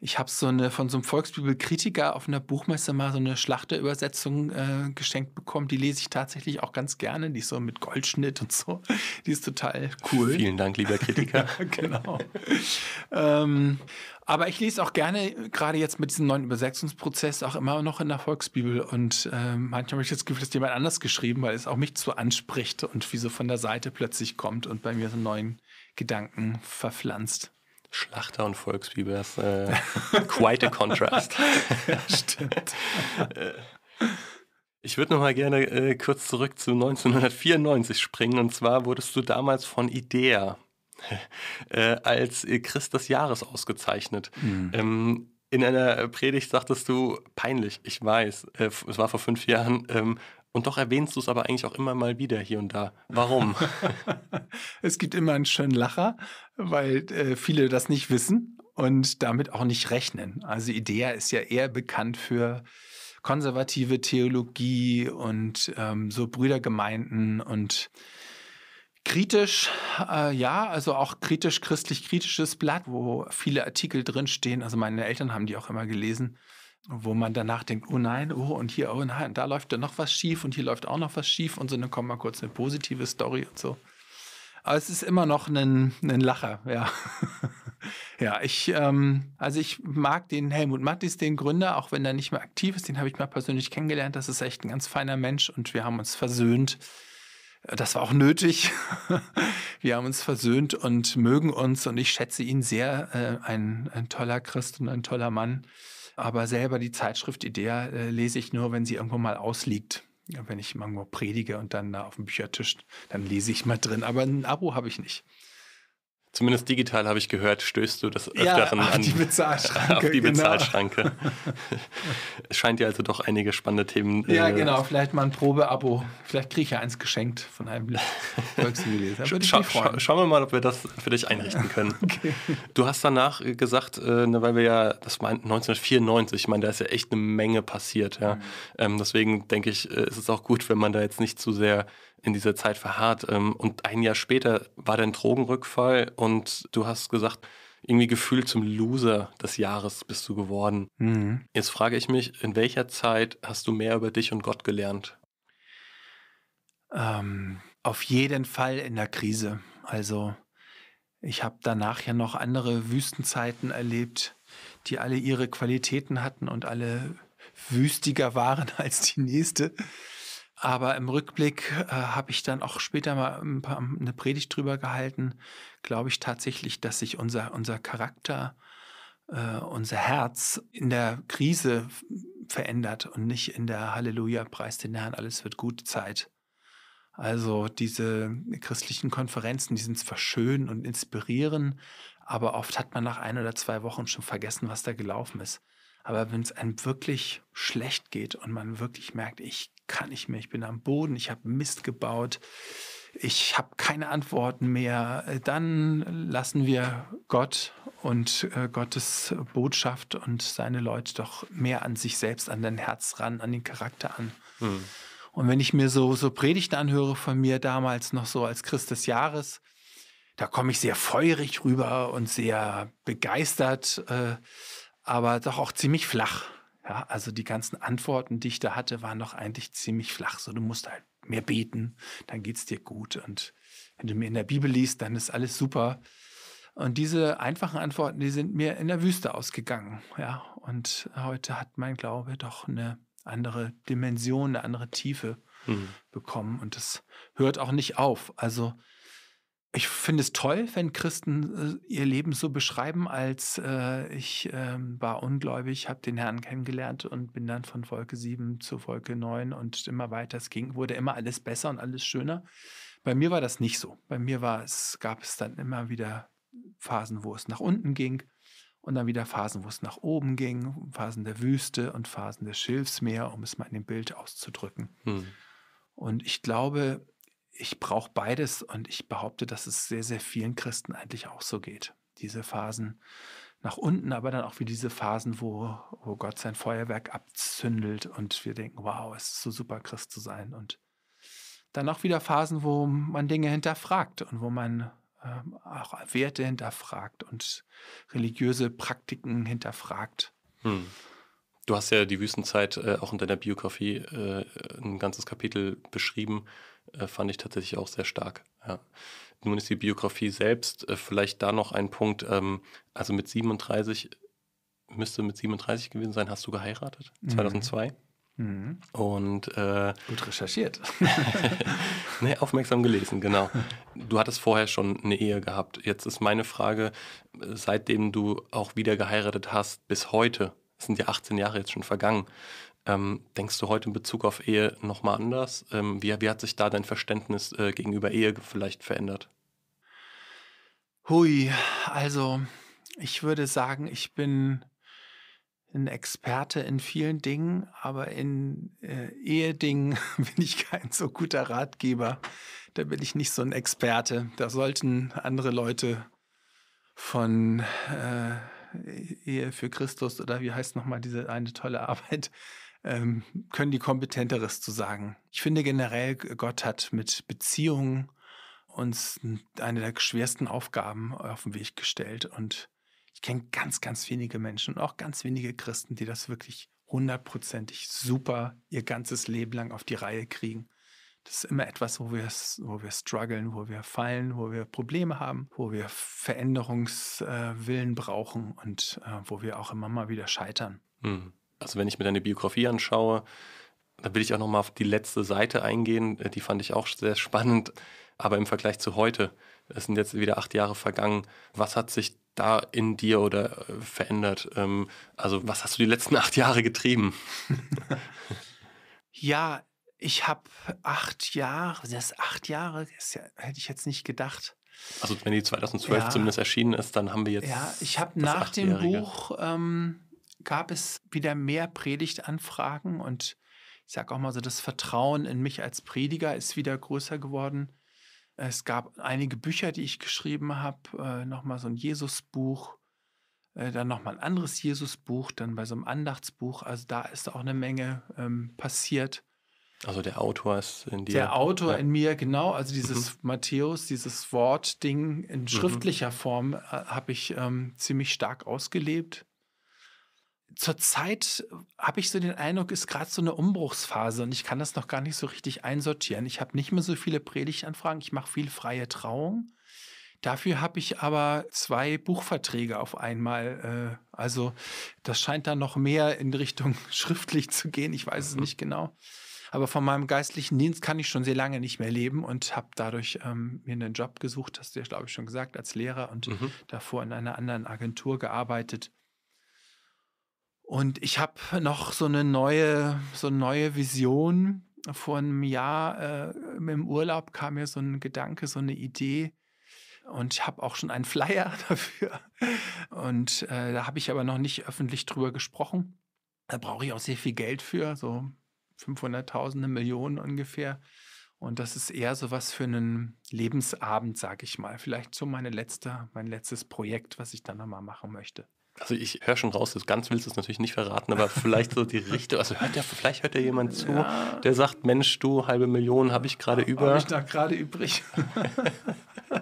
ich habe so eine von so einem Volksbibelkritiker auf einer Buchmesse mal so eine Schlachterübersetzung äh, geschenkt bekommen. Die lese ich tatsächlich auch ganz gerne. Die ist so mit Goldschnitt und so. Die ist total cool. Vielen Dank, lieber Kritiker. ja, genau. ähm, aber ich lese auch gerne, gerade jetzt mit diesem neuen Übersetzungsprozess, auch immer noch in der Volksbibel. Und äh, manchmal habe ich das Gefühl, dass jemand anders geschrieben, weil es auch mich zu anspricht und wie so von der Seite plötzlich kommt und bei mir so einen neuen Gedanken verpflanzt. Schlachter und Volksbibel, äh, quite a contrast. Stimmt. Ich würde noch mal gerne äh, kurz zurück zu 1994 springen. Und zwar wurdest du damals von IDEA äh, als äh, Christ des Jahres ausgezeichnet. Mhm. Ähm, in einer Predigt sagtest du, peinlich, ich weiß, äh, es war vor fünf Jahren, ähm, und doch erwähnst du es aber eigentlich auch immer mal wieder hier und da. Warum? es gibt immer einen schönen Lacher, weil äh, viele das nicht wissen und damit auch nicht rechnen. Also Idea ist ja eher bekannt für konservative Theologie und ähm, so Brüdergemeinden und kritisch, äh, ja, also auch kritisch, christlich-kritisches Blatt, wo viele Artikel drinstehen. Also meine Eltern haben die auch immer gelesen wo man danach denkt, oh nein, oh und hier, oh nein, da läuft ja noch was schief und hier läuft auch noch was schief und so, dann kommt mal kurz eine positive Story und so. Aber es ist immer noch ein, ein Lacher, ja. ja, ich, ähm, also ich mag den Helmut Mattis, den Gründer, auch wenn er nicht mehr aktiv ist, den habe ich mal persönlich kennengelernt. Das ist echt ein ganz feiner Mensch und wir haben uns versöhnt. Das war auch nötig. wir haben uns versöhnt und mögen uns und ich schätze ihn sehr. Äh, ein, ein toller Christ und ein toller Mann. Aber selber die Zeitschrift Idea äh, lese ich nur, wenn sie irgendwo mal ausliegt. wenn ich irgendwo predige und dann da auf dem Büchertisch, dann lese ich mal drin. Aber ein Abo habe ich nicht. Zumindest digital habe ich gehört, stößt du das öfteren ja, auf an die Bezahlschranke. Auf die genau. Bezahlschranke. es scheint ja also doch einige spannende Themen. Äh, ja, äh, genau, vielleicht mal ein Probeabo. Vielleicht kriege ich ja eins geschenkt von einem Volksjubiläum. Schauen scha scha scha wir mal, ob wir das für dich einrichten können. okay. Du hast danach äh, gesagt, äh, ne, weil wir ja, das war 1994, ich meine, da ist ja echt eine Menge passiert. Ja? Mhm. Ähm, deswegen denke ich, äh, ist es auch gut, wenn man da jetzt nicht zu sehr in dieser Zeit verharrt. Ähm, und ein Jahr später war dein Drogenrückfall und du hast gesagt, irgendwie gefühlt zum Loser des Jahres bist du geworden. Mhm. Jetzt frage ich mich, in welcher Zeit hast du mehr über dich und Gott gelernt? Ähm, auf jeden Fall in der Krise. Also ich habe danach ja noch andere Wüstenzeiten erlebt, die alle ihre Qualitäten hatten und alle wüstiger waren als die nächste. Aber im Rückblick äh, habe ich dann auch später mal ein paar, eine Predigt drüber gehalten, glaube ich tatsächlich, dass sich unser, unser Charakter, äh, unser Herz in der Krise verändert und nicht in der Halleluja, preis den Herrn, alles wird gut Zeit. Also diese christlichen Konferenzen, die sind zwar schön und inspirieren, aber oft hat man nach ein oder zwei Wochen schon vergessen, was da gelaufen ist. Aber wenn es einem wirklich schlecht geht und man wirklich merkt, ich kann nicht mehr, ich bin am Boden, ich habe Mist gebaut, ich habe keine Antworten mehr, dann lassen wir Gott und äh, Gottes Botschaft und seine Leute doch mehr an sich selbst, an dein Herz ran, an den Charakter an. Mhm. Und wenn ich mir so, so Predigten anhöre von mir damals noch so als Christ des Jahres, da komme ich sehr feurig rüber und sehr begeistert, äh, aber doch auch ziemlich flach. Ja, also die ganzen Antworten, die ich da hatte, waren noch eigentlich ziemlich flach. So, du musst halt mehr beten, dann geht's dir gut. Und wenn du mir in der Bibel liest, dann ist alles super. Und diese einfachen Antworten, die sind mir in der Wüste ausgegangen. Ja, und heute hat mein Glaube doch eine andere Dimension, eine andere Tiefe mhm. bekommen. Und das hört auch nicht auf. Also ich finde es toll, wenn Christen äh, ihr Leben so beschreiben, als äh, ich äh, war ungläubig, habe den Herrn kennengelernt und bin dann von Wolke 7 zu Wolke 9 und immer weiter. Es ging, wurde immer alles besser und alles schöner. Bei mir war das nicht so. Bei mir war es, gab es dann immer wieder Phasen, wo es nach unten ging und dann wieder Phasen, wo es nach oben ging, Phasen der Wüste und Phasen des Schilfsmeer, um es mal in dem Bild auszudrücken. Hm. Und ich glaube, ich brauche beides und ich behaupte, dass es sehr, sehr vielen Christen eigentlich auch so geht. Diese Phasen nach unten, aber dann auch wie diese Phasen, wo, wo Gott sein Feuerwerk abzündelt und wir denken, wow, es ist so super, Christ zu sein. Und dann auch wieder Phasen, wo man Dinge hinterfragt und wo man ähm, auch Werte hinterfragt und religiöse Praktiken hinterfragt. Hm. Du hast ja die Wüstenzeit äh, auch in deiner Biografie äh, ein ganzes Kapitel beschrieben. Äh, fand ich tatsächlich auch sehr stark. Ja. Nun ist die Biografie selbst äh, vielleicht da noch ein Punkt. Ähm, also mit 37, müsste mit 37 gewesen sein, hast du geheiratet, 2002. Mhm. mhm. Und äh, gut recherchiert. nee, aufmerksam gelesen, genau. Du hattest vorher schon eine Ehe gehabt. Jetzt ist meine Frage, seitdem du auch wieder geheiratet hast, bis heute, es sind ja 18 Jahre jetzt schon vergangen, ähm, denkst du heute in Bezug auf Ehe nochmal anders? Ähm, wie, wie, hat sich da dein Verständnis äh, gegenüber Ehe vielleicht verändert? Hui, also ich würde sagen, ich bin ein Experte in vielen Dingen, aber in äh, Ehedingen bin ich kein so guter Ratgeber. Da bin ich nicht so ein Experte. Da sollten andere Leute von äh, Ehe für Christus oder wie heißt nochmal diese eine tolle Arbeit ähm, können die Kompetenteres zu sagen. Ich finde generell, Gott hat mit Beziehungen uns eine der schwersten Aufgaben auf den Weg gestellt. Und ich kenne ganz, ganz wenige Menschen und auch ganz wenige Christen, die das wirklich hundertprozentig super ihr ganzes Leben lang auf die Reihe kriegen. Das ist immer etwas, wo wir, wo wir strugglen, wo wir fallen, wo wir Probleme haben, wo wir Veränderungswillen brauchen und äh, wo wir auch immer mal wieder scheitern. Mhm. Also wenn ich mir deine Biografie anschaue, da will ich auch nochmal auf die letzte Seite eingehen. Äh, die fand ich auch sehr spannend. Aber im Vergleich zu heute, es sind jetzt wieder acht Jahre vergangen. Was hat sich da in dir oder äh, verändert? Ähm, also was hast du die letzten acht Jahre getrieben? ja, ich habe acht Jahre, das ist acht Jahre, ist hätte ich jetzt nicht gedacht. Also wenn die 2012 ja, zumindest erschienen ist, dann haben wir jetzt. Ja, ich habe nach dem Buch ähm, gab es wieder mehr Predigtanfragen und ich sage auch mal so, das Vertrauen in mich als Prediger ist wieder größer geworden. Es gab einige Bücher, die ich geschrieben habe, äh, nochmal so ein Jesusbuch, äh, dann nochmal ein anderes Jesusbuch, dann bei so einem Andachtsbuch. Also da ist auch eine Menge ähm, passiert. Also der Autor ist in dir. Der Autor ja. in mir, genau. Also dieses mhm. Matthäus, dieses Wortding in mhm. schriftlicher mhm. Form äh, habe ich ähm, ziemlich stark ausgelebt zurzeit äh, habe ich so den Eindruck, ist gerade so eine Umbruchsphase und ich kann das noch gar nicht so richtig einsortieren. Ich habe nicht mehr so viele Predigtanfragen, ich mache viel freie Trauung. Dafür habe ich aber zwei Buchverträge auf einmal. Äh, also das scheint dann noch mehr in Richtung schriftlich zu gehen. Ich weiß es mhm. nicht genau. Aber von meinem geistlichen Dienst kann ich schon sehr lange nicht mehr leben und habe dadurch ähm, mir einen Job gesucht, hast du ja, glaube ich, schon gesagt, als Lehrer und mhm. davor in einer anderen Agentur gearbeitet. Und ich habe noch so eine neue, so eine neue Vision. Vor einem Jahr äh, im Urlaub kam mir so ein Gedanke, so eine Idee. Und ich habe auch schon einen Flyer dafür. Und äh, da habe ich aber noch nicht öffentlich drüber gesprochen. Da brauche ich auch sehr viel Geld für, so 500.000, Millionen ungefähr. Und das ist eher so was für einen Lebensabend, sage ich mal. Vielleicht so meine letzte, mein letztes Projekt, was ich dann nochmal machen möchte. Also ich höre schon raus, das ganz willst du es natürlich nicht verraten, aber vielleicht so die Richtung. Also hört der, vielleicht hört ja jemand zu, ja. der sagt, Mensch, du, halbe Million habe ich gerade über. Habe ich da gerade übrig.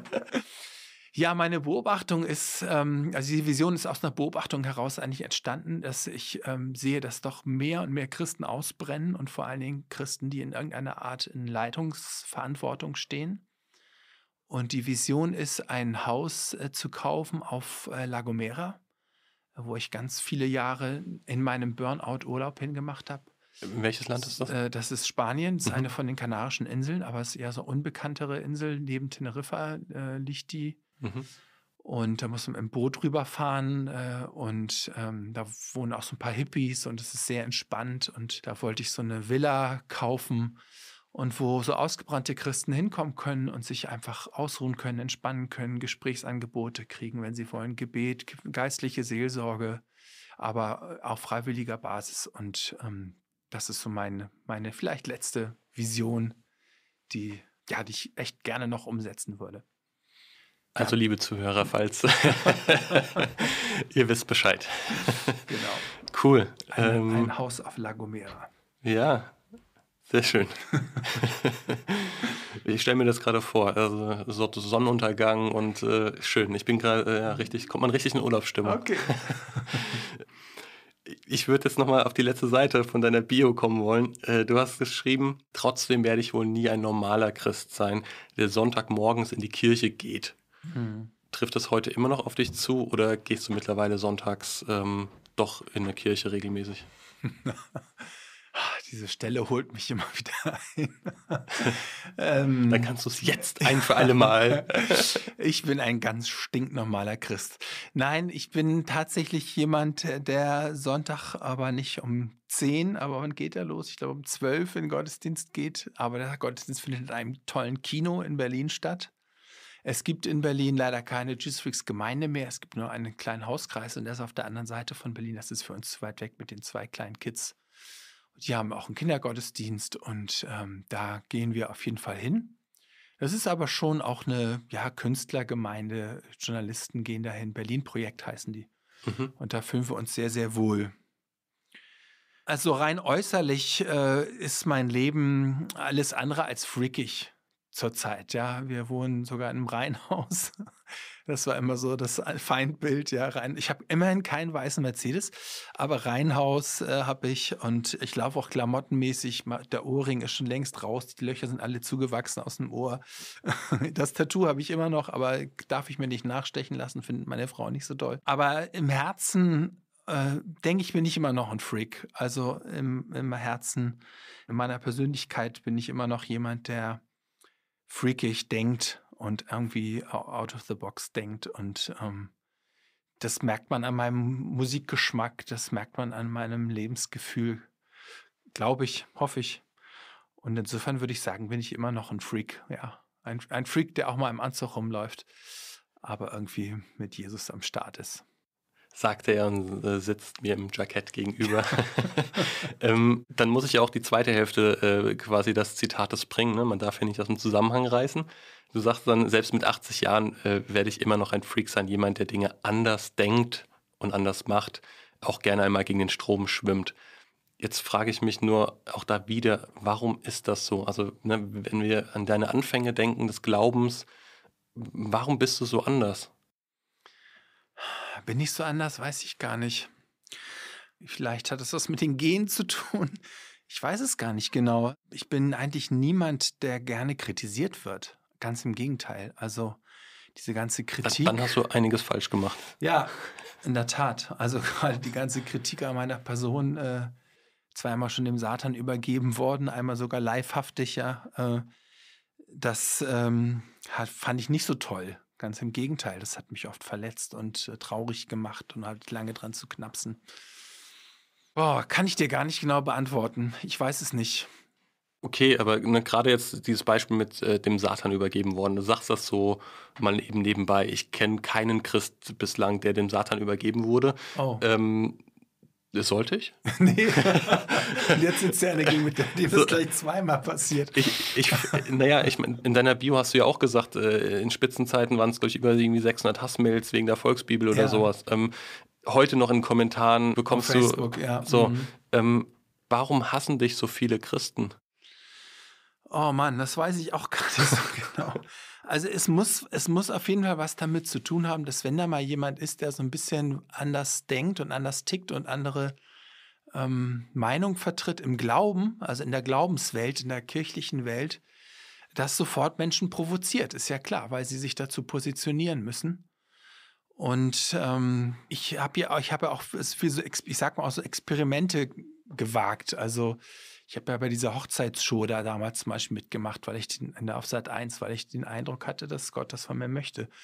ja, meine Beobachtung ist, ähm, also die Vision ist aus einer Beobachtung heraus eigentlich entstanden, dass ich ähm, sehe, dass doch mehr und mehr Christen ausbrennen und vor allen Dingen Christen, die in irgendeiner Art in Leitungsverantwortung stehen. Und die Vision ist, ein Haus äh, zu kaufen auf äh, La Gomera wo ich ganz viele Jahre in meinem Burnout Urlaub hingemacht habe. Welches Land ist das? Äh, das ist Spanien, das ist eine mhm. von den Kanarischen Inseln, aber es ist eher so unbekanntere Insel. Neben Teneriffa äh, liegt die. Mhm. Und da muss man im Boot rüberfahren äh, und ähm, da wohnen auch so ein paar Hippies und es ist sehr entspannt. Und da wollte ich so eine Villa kaufen und wo so ausgebrannte Christen hinkommen können und sich einfach ausruhen können, entspannen können, Gesprächsangebote kriegen, wenn sie wollen, Gebet, geistliche Seelsorge, aber auf freiwilliger Basis. Und ähm, das ist so meine, meine vielleicht letzte Vision, die, ja, die ich echt gerne noch umsetzen würde. Also, liebe Zuhörer, falls ihr wisst Bescheid. Genau. Cool. Ein, ähm, ein Haus auf La Gomera. Ja, sehr schön. ich stelle mir das gerade vor. Also so Sonnenuntergang und äh, schön. Ich bin gerade äh, richtig, kommt man richtig in Urlaubsstimmung. Okay. ich würde jetzt nochmal auf die letzte Seite von deiner Bio kommen wollen. Äh, du hast geschrieben, trotzdem werde ich wohl nie ein normaler Christ sein, der Sonntagmorgens in die Kirche geht. Hm. Trifft das heute immer noch auf dich zu oder gehst du mittlerweile sonntags ähm, doch in der Kirche regelmäßig? Ah, diese Stelle holt mich immer wieder ein. ähm, Dann kannst du es jetzt ein für alle Mal. ich bin ein ganz stinknormaler Christ. Nein, ich bin tatsächlich jemand, äh, der Sonntag aber nicht um 10, aber wann geht er los? Ich glaube um 12 in den Gottesdienst geht. Aber der Gottesdienst findet in einem tollen Kino in Berlin statt. Es gibt in Berlin leider keine Gisfrix Gemeinde mehr. Es gibt nur einen kleinen Hauskreis und der ist auf der anderen Seite von Berlin. Das ist für uns zu weit weg mit den zwei kleinen Kids die haben auch einen Kindergottesdienst und ähm, da gehen wir auf jeden Fall hin. Das ist aber schon auch eine ja, Künstlergemeinde, Journalisten gehen dahin, Berlin-Projekt heißen die. Mhm. Und da fühlen wir uns sehr, sehr wohl. Also rein äußerlich äh, ist mein Leben alles andere als freakig zurzeit. Ja, wir wohnen sogar in einem Reihenhaus. Das war immer so das Feindbild. Ja, rein. Ich habe immerhin keinen weißen Mercedes, aber Reihenhaus äh, habe ich und ich laufe auch klamottenmäßig. Der Ohrring ist schon längst raus. Die Löcher sind alle zugewachsen aus dem Ohr. Das Tattoo habe ich immer noch, aber darf ich mir nicht nachstechen lassen. Findet meine Frau nicht so doll. Aber im Herzen äh, denke ich, bin ich immer noch ein Freak. Also im, im Herzen, in meiner Persönlichkeit bin ich immer noch jemand, der freakig denkt und irgendwie out of the box denkt. Und ähm, das merkt man an meinem Musikgeschmack, das merkt man an meinem Lebensgefühl, glaube ich, hoffe ich. Und insofern würde ich sagen, bin ich immer noch ein Freak, ja. Ein, ein Freak, der auch mal im Anzug rumläuft, aber irgendwie mit Jesus am Start ist sagte er und äh, sitzt mir im Jackett gegenüber. ähm, dann muss ich ja auch die zweite Hälfte äh, quasi das Zitates bringen. Ne? Man darf ja nicht aus dem Zusammenhang reißen. Du sagst dann, selbst mit 80 Jahren äh, werde ich immer noch ein Freak sein, jemand, der Dinge anders denkt und anders macht, auch gerne einmal gegen den Strom schwimmt. Jetzt frage ich mich nur auch da wieder, warum ist das so? Also, ne, wenn wir an deine Anfänge denken des Glaubens, warum bist du so anders? Bin ich so anders? Weiß ich gar nicht. Vielleicht hat es was mit den Genen zu tun. Ich weiß es gar nicht genau. Ich bin eigentlich niemand, der gerne kritisiert wird. Ganz im Gegenteil. Also diese ganze Kritik. Dann hast du einiges falsch gemacht. Ja, in der Tat. Also gerade die ganze Kritik an meiner Person, äh, zweimal schon dem Satan übergeben worden, einmal sogar leibhaftig, ja. Äh, das ähm, hat, fand ich nicht so toll. Ganz im Gegenteil, das hat mich oft verletzt und äh, traurig gemacht und halt lange dran zu knapsen. Boah, kann ich dir gar nicht genau beantworten. Ich weiß es nicht. Okay, aber ne, gerade jetzt dieses Beispiel mit äh, dem Satan übergeben worden. Du sagst das so mal eben nebenbei. Ich kenne keinen Christ bislang, der dem Satan übergeben wurde. Oh. Ähm, das sollte ich? nee. Und jetzt sitzt der dagegen mit dem so, ist gleich zweimal passiert. Ich, ich, naja, ich, in deiner Bio hast du ja auch gesagt, äh, in Spitzenzeiten waren es, glaube ich, über irgendwie 600 Hassmails wegen der Volksbibel oder ja. sowas. Ähm, heute noch in Kommentaren bekommst Auf Facebook, du. Ja. So, mhm. ähm, warum hassen dich so viele Christen? Oh Mann, das weiß ich auch gar nicht so genau. Also es muss, es muss auf jeden Fall was damit zu tun haben, dass wenn da mal jemand ist, der so ein bisschen anders denkt und anders tickt und andere ähm, Meinung vertritt im Glauben, also in der Glaubenswelt, in der kirchlichen Welt, dass sofort Menschen provoziert, ist ja klar, weil sie sich dazu positionieren müssen. Und ähm, ich habe ja, ich habe ja auch, ich sag mal auch so Experimente gewagt. Also ich habe ja bei dieser Hochzeitsshow da damals zum Beispiel mitgemacht, weil ich den, in der Aufsatz 1, weil ich den Eindruck hatte, dass Gott das von mir möchte.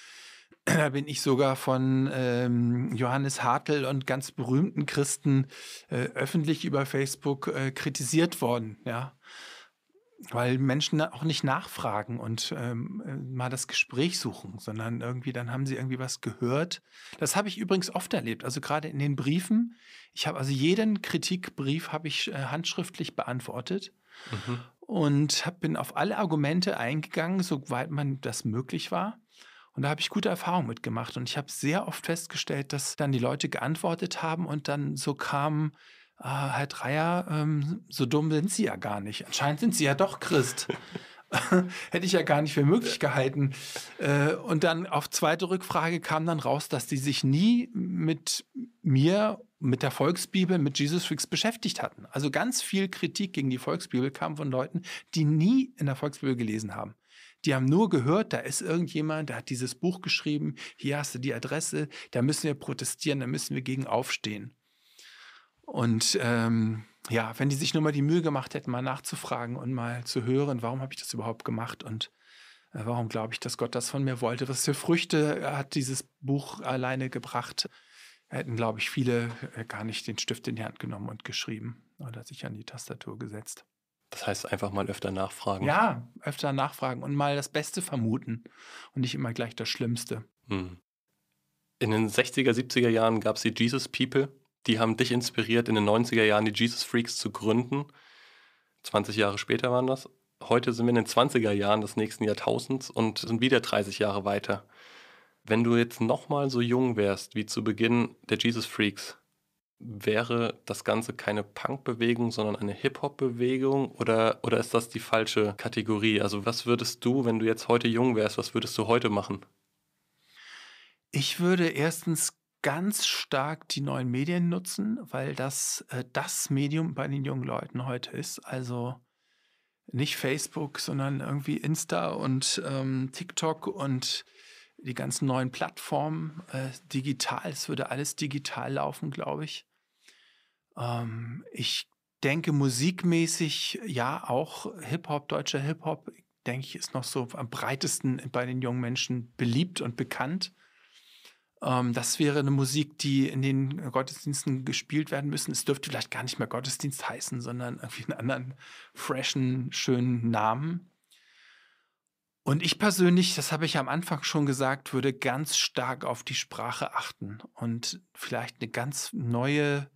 Da bin ich sogar von ähm, Johannes Hartl und ganz berühmten Christen äh, öffentlich über Facebook äh, kritisiert worden, ja weil Menschen auch nicht nachfragen und ähm, äh, mal das Gespräch suchen, sondern irgendwie, dann haben sie irgendwie was gehört. Das habe ich übrigens oft erlebt, also gerade in den Briefen. Ich habe also jeden Kritikbrief habe ich äh, handschriftlich beantwortet mhm. und hab, bin auf alle Argumente eingegangen, soweit man das möglich war. Und da habe ich gute Erfahrungen mitgemacht und ich habe sehr oft festgestellt, dass dann die Leute geantwortet haben und dann so kamen, äh, Herr Dreier, ähm, so dumm sind Sie ja gar nicht. Anscheinend sind Sie ja doch Christ. Hätte ich ja gar nicht für möglich gehalten. Äh, und dann auf zweite Rückfrage kam dann raus, dass die sich nie mit mir, mit der Volksbibel, mit Jesus Freaks beschäftigt hatten. Also ganz viel Kritik gegen die Volksbibel kam von Leuten, die nie in der Volksbibel gelesen haben. Die haben nur gehört, da ist irgendjemand, der hat dieses Buch geschrieben, hier hast du die Adresse, da müssen wir protestieren, da müssen wir gegen aufstehen. Und ähm, ja, wenn die sich nur mal die Mühe gemacht hätten, mal nachzufragen und mal zu hören, warum habe ich das überhaupt gemacht und äh, warum glaube ich, dass Gott das von mir wollte, was für Früchte äh, hat dieses Buch alleine gebracht, hätten, glaube ich, viele äh, gar nicht den Stift in die Hand genommen und geschrieben oder sich an die Tastatur gesetzt. Das heißt, einfach mal öfter nachfragen. Ja, öfter nachfragen und mal das Beste vermuten und nicht immer gleich das Schlimmste. Hm. In den 60er, 70er Jahren gab es die Jesus People die haben dich inspiriert, in den 90er Jahren die Jesus Freaks zu gründen. 20 Jahre später waren das. Heute sind wir in den 20er Jahren des nächsten Jahrtausends und sind wieder 30 Jahre weiter. Wenn du jetzt nochmal so jung wärst wie zu Beginn der Jesus Freaks, wäre das Ganze keine Punk-Bewegung, sondern eine Hip-Hop-Bewegung oder, oder ist das die falsche Kategorie? Also was würdest du, wenn du jetzt heute jung wärst, was würdest du heute machen? Ich würde erstens ganz stark die neuen Medien nutzen, weil das äh, das Medium bei den jungen Leuten heute ist. Also nicht Facebook, sondern irgendwie Insta und ähm, TikTok und die ganzen neuen Plattformen äh, digital. Es würde alles digital laufen, glaube ich. Ähm, ich denke musikmäßig, ja, auch Hip-Hop, deutscher Hip-Hop, denke ich, ist noch so am breitesten bei den jungen Menschen beliebt und bekannt. Ähm, das wäre eine Musik, die in den Gottesdiensten gespielt werden müssen. Es dürfte vielleicht gar nicht mehr Gottesdienst heißen, sondern irgendwie einen anderen freshen, schönen Namen. Und ich persönlich, das habe ich am Anfang schon gesagt, würde ganz stark auf die Sprache achten und vielleicht eine ganz neue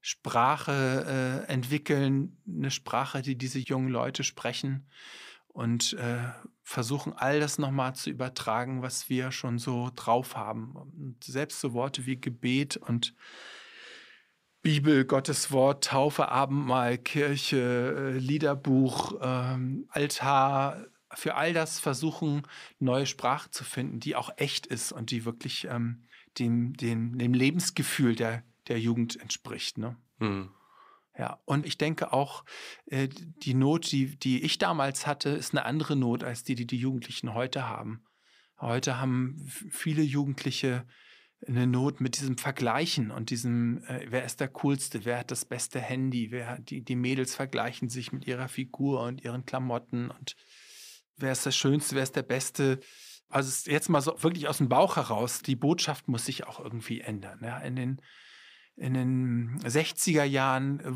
Sprache äh, entwickeln, eine Sprache, die diese jungen Leute sprechen und äh, versuchen all das nochmal zu übertragen, was wir schon so drauf haben. Und selbst so Worte wie Gebet und Bibel, Gottes Wort, Taufe, Abendmahl, Kirche, äh, Liederbuch, äh, Altar, für all das versuchen, neue Sprache zu finden, die auch echt ist und die wirklich ähm, dem, dem, dem Lebensgefühl der, der Jugend entspricht. Ne? Mhm. Ja, und ich denke auch, äh, die Not, die, die ich damals hatte, ist eine andere Not als die, die die Jugendlichen heute haben. Heute haben viele Jugendliche eine Not mit diesem Vergleichen und diesem, äh, wer ist der coolste, wer hat das beste Handy, wer die, die Mädels vergleichen sich mit ihrer Figur und ihren Klamotten und wer ist der Schönste, wer ist der Beste. Also jetzt mal so wirklich aus dem Bauch heraus, die Botschaft muss sich auch irgendwie ändern. Ja? In den in den 60er Jahren, äh,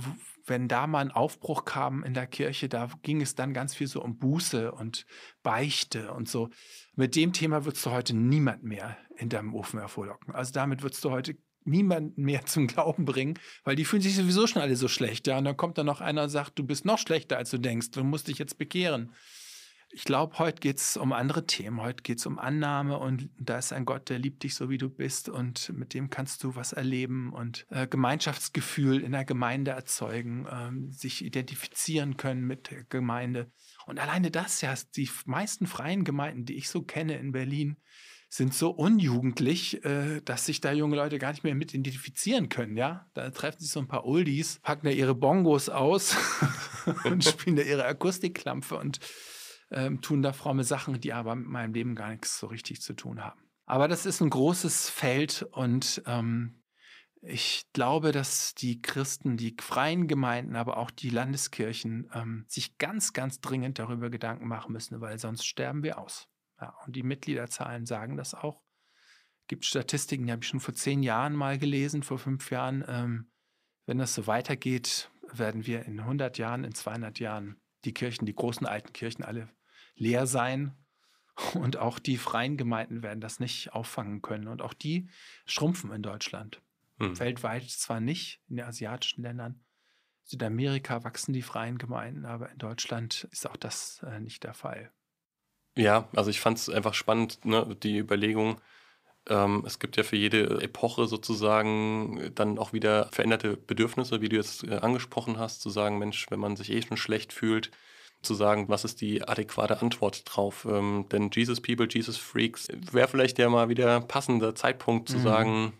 wenn da mal ein Aufbruch kam in der Kirche, da ging es dann ganz viel so um Buße und Beichte und so. Mit dem Thema würdest du heute niemand mehr in deinem Ofen hervorlocken. Also damit würdest du heute niemanden mehr zum Glauben bringen, weil die fühlen sich sowieso schon alle so schlecht. Ja? Und dann kommt dann noch einer und sagt, du bist noch schlechter, als du denkst, du musst dich jetzt bekehren. Ich glaube, heute geht es um andere Themen. Heute geht es um Annahme und da ist ein Gott, der liebt dich so, wie du bist und mit dem kannst du was erleben und äh, Gemeinschaftsgefühl in der Gemeinde erzeugen, äh, sich identifizieren können mit der Gemeinde. Und alleine das ja, die meisten freien Gemeinden, die ich so kenne in Berlin, sind so unjugendlich, äh, dass sich da junge Leute gar nicht mehr mit identifizieren können, ja. Da treffen sich so ein paar Oldies, packen da ihre Bongos aus und spielen da ihre Akustikklampfe und ähm, tun da fromme Sachen, die aber mit meinem Leben gar nichts so richtig zu tun haben. Aber das ist ein großes Feld und ähm, ich glaube, dass die Christen, die freien Gemeinden, aber auch die Landeskirchen ähm, sich ganz, ganz dringend darüber Gedanken machen müssen, weil sonst sterben wir aus. Ja, und die Mitgliederzahlen sagen das auch. Es Gibt Statistiken, die habe ich schon vor zehn Jahren mal gelesen, vor fünf Jahren. Ähm, wenn das so weitergeht, werden wir in 100 Jahren, in 200 Jahren die Kirchen, die großen alten Kirchen alle leer sein. Und auch die freien Gemeinden werden das nicht auffangen können. Und auch die schrumpfen in Deutschland. Hm. Weltweit zwar nicht, in den asiatischen Ländern. Südamerika wachsen die freien Gemeinden, aber in Deutschland ist auch das äh, nicht der Fall. Ja, also ich fand es einfach spannend, ne, die Überlegung, ähm, es gibt ja für jede Epoche sozusagen dann auch wieder veränderte Bedürfnisse, wie du jetzt äh, angesprochen hast, zu sagen, Mensch, wenn man sich eh schon schlecht fühlt, zu sagen, was ist die adäquate Antwort drauf. Ähm, denn Jesus People, Jesus Freaks wäre vielleicht ja mal wieder passender Zeitpunkt zu mhm. sagen,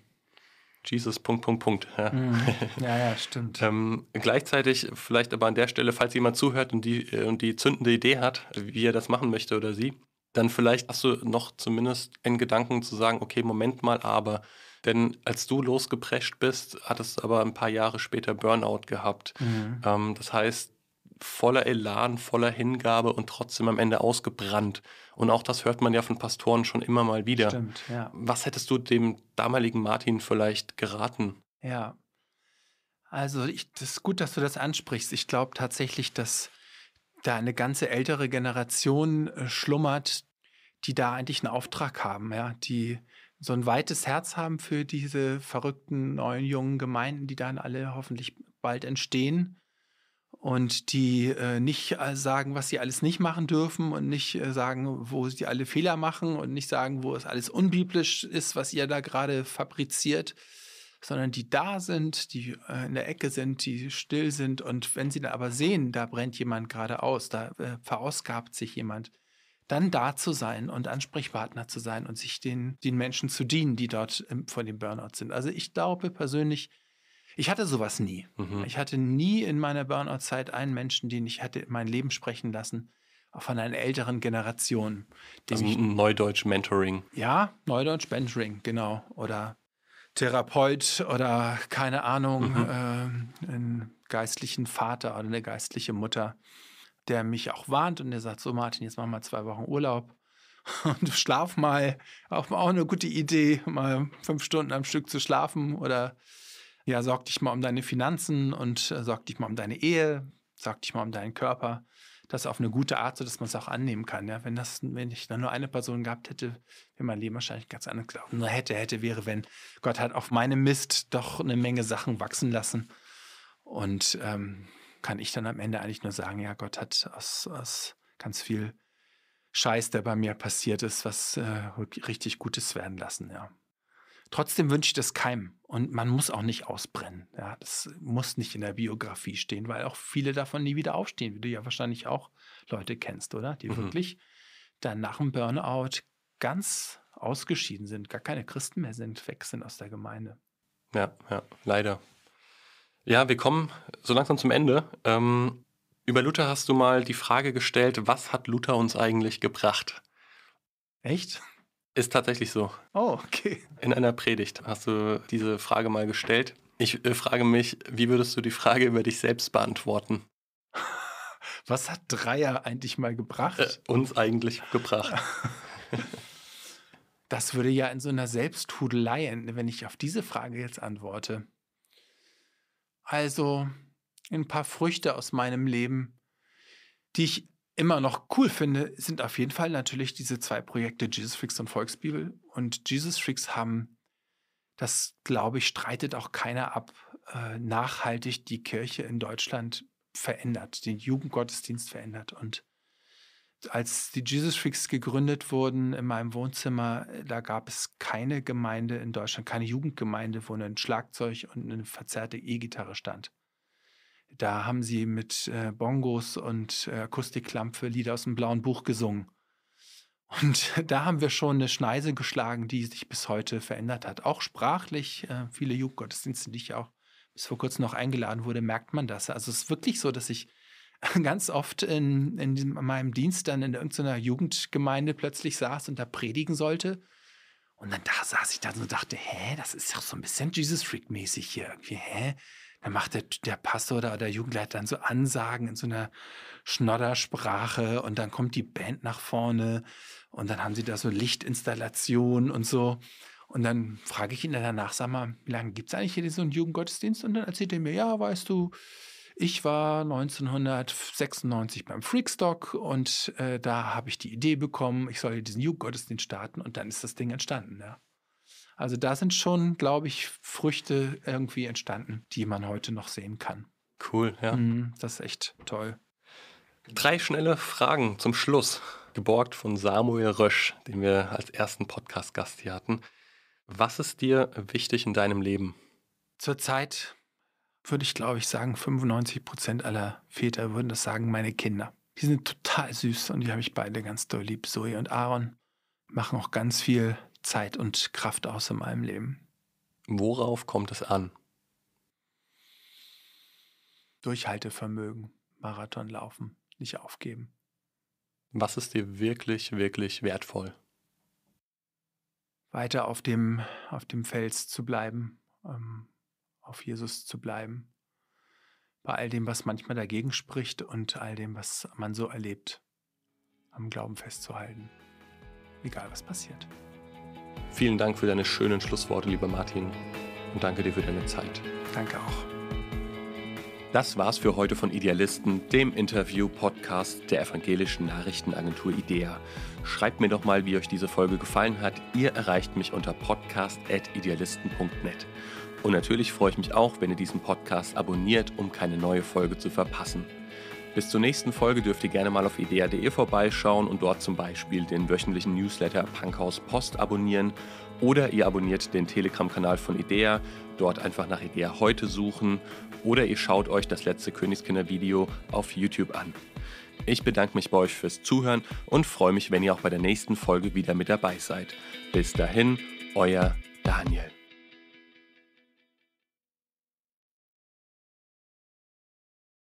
Jesus, Punkt, Punkt, Punkt. Ja, mhm. ja, ja, stimmt. ähm, gleichzeitig vielleicht aber an der Stelle, falls jemand zuhört und die, äh, und die zündende Idee hat, wie er das machen möchte oder sie, dann vielleicht hast du noch zumindest einen Gedanken zu sagen, okay, Moment mal, aber denn als du losgeprescht bist, hattest du aber ein paar Jahre später Burnout gehabt. Mhm. Ähm, das heißt, voller Elan, voller Hingabe und trotzdem am Ende ausgebrannt. Und auch das hört man ja von Pastoren schon immer mal wieder. Stimmt, ja. Was hättest du dem damaligen Martin vielleicht geraten? Ja. Also, ich, das ist gut, dass du das ansprichst. Ich glaube tatsächlich, dass da eine ganze ältere Generation äh, schlummert, die da eigentlich einen Auftrag haben, ja, die so ein weites Herz haben für diese verrückten neuen jungen Gemeinden, die dann alle hoffentlich bald entstehen und die äh, nicht äh, sagen, was sie alles nicht machen dürfen und nicht äh, sagen, wo sie alle Fehler machen und nicht sagen, wo es alles unbiblisch ist, was ihr da gerade fabriziert, sondern die da sind, die äh, in der Ecke sind, die still sind und wenn sie dann aber sehen, da brennt jemand gerade aus, da äh, verausgabt sich jemand, dann da zu sein und Ansprechpartner zu sein und sich den, den Menschen zu dienen, die dort vor dem Burnout sind. Also ich glaube persönlich, ich hatte sowas nie. Mhm. Ich hatte nie in meiner Burnout-Zeit einen Menschen, den ich hatte mein Leben sprechen lassen, auch von einer älteren Generation. also ich, Neudeutsch Mentoring. Ja, Neudeutsch Mentoring, genau. Oder Therapeut oder keine Ahnung, mhm. äh, einen geistlichen Vater oder eine geistliche Mutter, der mich auch warnt und der sagt: So, Martin, jetzt mach mal zwei Wochen Urlaub und schlaf mal. Auch, auch eine gute Idee, mal fünf Stunden am Stück zu schlafen oder ja, sorg dich mal um deine Finanzen und äh, sorg dich mal um deine Ehe, sorg dich mal um deinen Körper. Das auf eine gute Art, sodass man es auch annehmen kann. Ja? Wenn, das, wenn ich dann nur eine Person gehabt hätte, wäre mein Leben wahrscheinlich ganz anders gelaufen. Nur hätte, hätte, wäre, wenn Gott hat auf meinem Mist doch eine Menge Sachen wachsen lassen. Und ähm, kann ich dann am Ende eigentlich nur sagen, ja, Gott hat aus, aus ganz viel Scheiß, der bei mir passiert ist, was äh, richtig Gutes werden lassen, ja. Trotzdem wünsche ich das keinem. Und man muss auch nicht ausbrennen. Ja, das muss nicht in der Biografie stehen, weil auch viele davon nie wieder aufstehen, wie du ja wahrscheinlich auch Leute kennst, oder? Die mhm. wirklich dann nach dem Burnout ganz ausgeschieden sind, gar keine Christen mehr sind, weg sind aus der Gemeinde. Ja, ja, leider. Ja, wir kommen so langsam zum Ende. Ähm, über Luther hast du mal die Frage gestellt, was hat Luther uns eigentlich gebracht? Echt? Ist tatsächlich so. Oh, okay. In einer Predigt hast du diese Frage mal gestellt. Ich äh, frage mich, wie würdest du die Frage über dich selbst beantworten? Was hat Dreier eigentlich mal gebracht? Äh, uns eigentlich gebracht. das würde ja in so einer Selbsthudelei enden, wenn ich auf diese Frage jetzt antworte. Also ein paar Früchte aus meinem Leben, die ich immer noch cool finde, sind auf jeden Fall natürlich diese zwei Projekte Jesus Freaks und Volksbibel. Und Jesus Freaks haben, das glaube ich, streitet auch keiner ab, äh, nachhaltig die Kirche in Deutschland verändert, den Jugendgottesdienst verändert. Und als die Jesus Freaks gegründet wurden in meinem Wohnzimmer, äh, da gab es keine Gemeinde in Deutschland, keine Jugendgemeinde, wo ein Schlagzeug und eine verzerrte E-Gitarre stand. Da haben sie mit äh, Bongos und äh, Akustikklampe Lieder aus dem blauen Buch gesungen. Und da haben wir schon eine Schneise geschlagen, die sich bis heute verändert hat. Auch sprachlich, äh, viele Jugendgottesdienste, die ich auch bis vor kurzem noch eingeladen wurde, merkt man das. Also es ist wirklich so, dass ich ganz oft in, in meinem Dienst dann in irgendeiner Jugendgemeinde plötzlich saß und da predigen sollte. Und dann da saß ich da und dachte, hä, das ist doch so ein bisschen Jesus Freak mäßig hier irgendwie, hä? dann macht der, der Pastor oder der Jugendleiter dann so Ansagen in so einer Schnoddersprache und dann kommt die Band nach vorne und dann haben sie da so Lichtinstallationen und so. Und dann frage ich ihn dann danach, sag mal, wie lange gibt es eigentlich hier so einen Jugendgottesdienst? Und dann erzählt er mir, ja, weißt du, ich war 1996 beim Freakstock und äh, da habe ich die Idee bekommen, ich soll diesen Jugendgottesdienst starten und dann ist das Ding entstanden. Ja. Also da sind schon, glaube ich, Früchte irgendwie entstanden, die man heute noch sehen kann. Cool, ja. Mhm, das ist echt toll. Drei schnelle Fragen zum Schluss, geborgt von Samuel Rösch, den wir als ersten Podcast-Gast hier hatten. Was ist dir wichtig in deinem Leben? Zurzeit würde ich, glaube ich, sagen, 95 Prozent aller Väter würden das sagen, meine Kinder. Die sind total süß und die habe ich beide ganz doll lieb. Zoe und Aaron machen auch ganz viel Zeit und Kraft aus in meinem Leben. Worauf kommt es an? Durchhaltevermögen, Marathon laufen, nicht aufgeben. Was ist dir wirklich, wirklich wertvoll? Weiter auf dem, auf dem Fels zu bleiben, ähm, auf Jesus zu bleiben, bei all dem, was manchmal dagegen spricht und all dem, was man so erlebt, am Glauben festzuhalten, egal was passiert. Vielen Dank für deine schönen Schlussworte, lieber Martin. Und danke dir für deine Zeit. Danke auch. Das war's für heute von Idealisten, dem Interview-Podcast der evangelischen Nachrichtenagentur IDEA. Schreibt mir doch mal, wie euch diese Folge gefallen hat. Ihr erreicht mich unter podcast.idealisten.net. Und natürlich freue ich mich auch, wenn ihr diesen Podcast abonniert, um keine neue Folge zu verpassen. Bis zur nächsten Folge dürft ihr gerne mal auf idea.de vorbeischauen und dort zum Beispiel den wöchentlichen Newsletter Punkhaus Post abonnieren oder ihr abonniert den Telegram-Kanal von Idea, dort einfach nach Idea heute suchen oder ihr schaut euch das letzte Königskinder-Video auf YouTube an. Ich bedanke mich bei euch fürs Zuhören und freue mich, wenn ihr auch bei der nächsten Folge wieder mit dabei seid. Bis dahin, euer Daniel.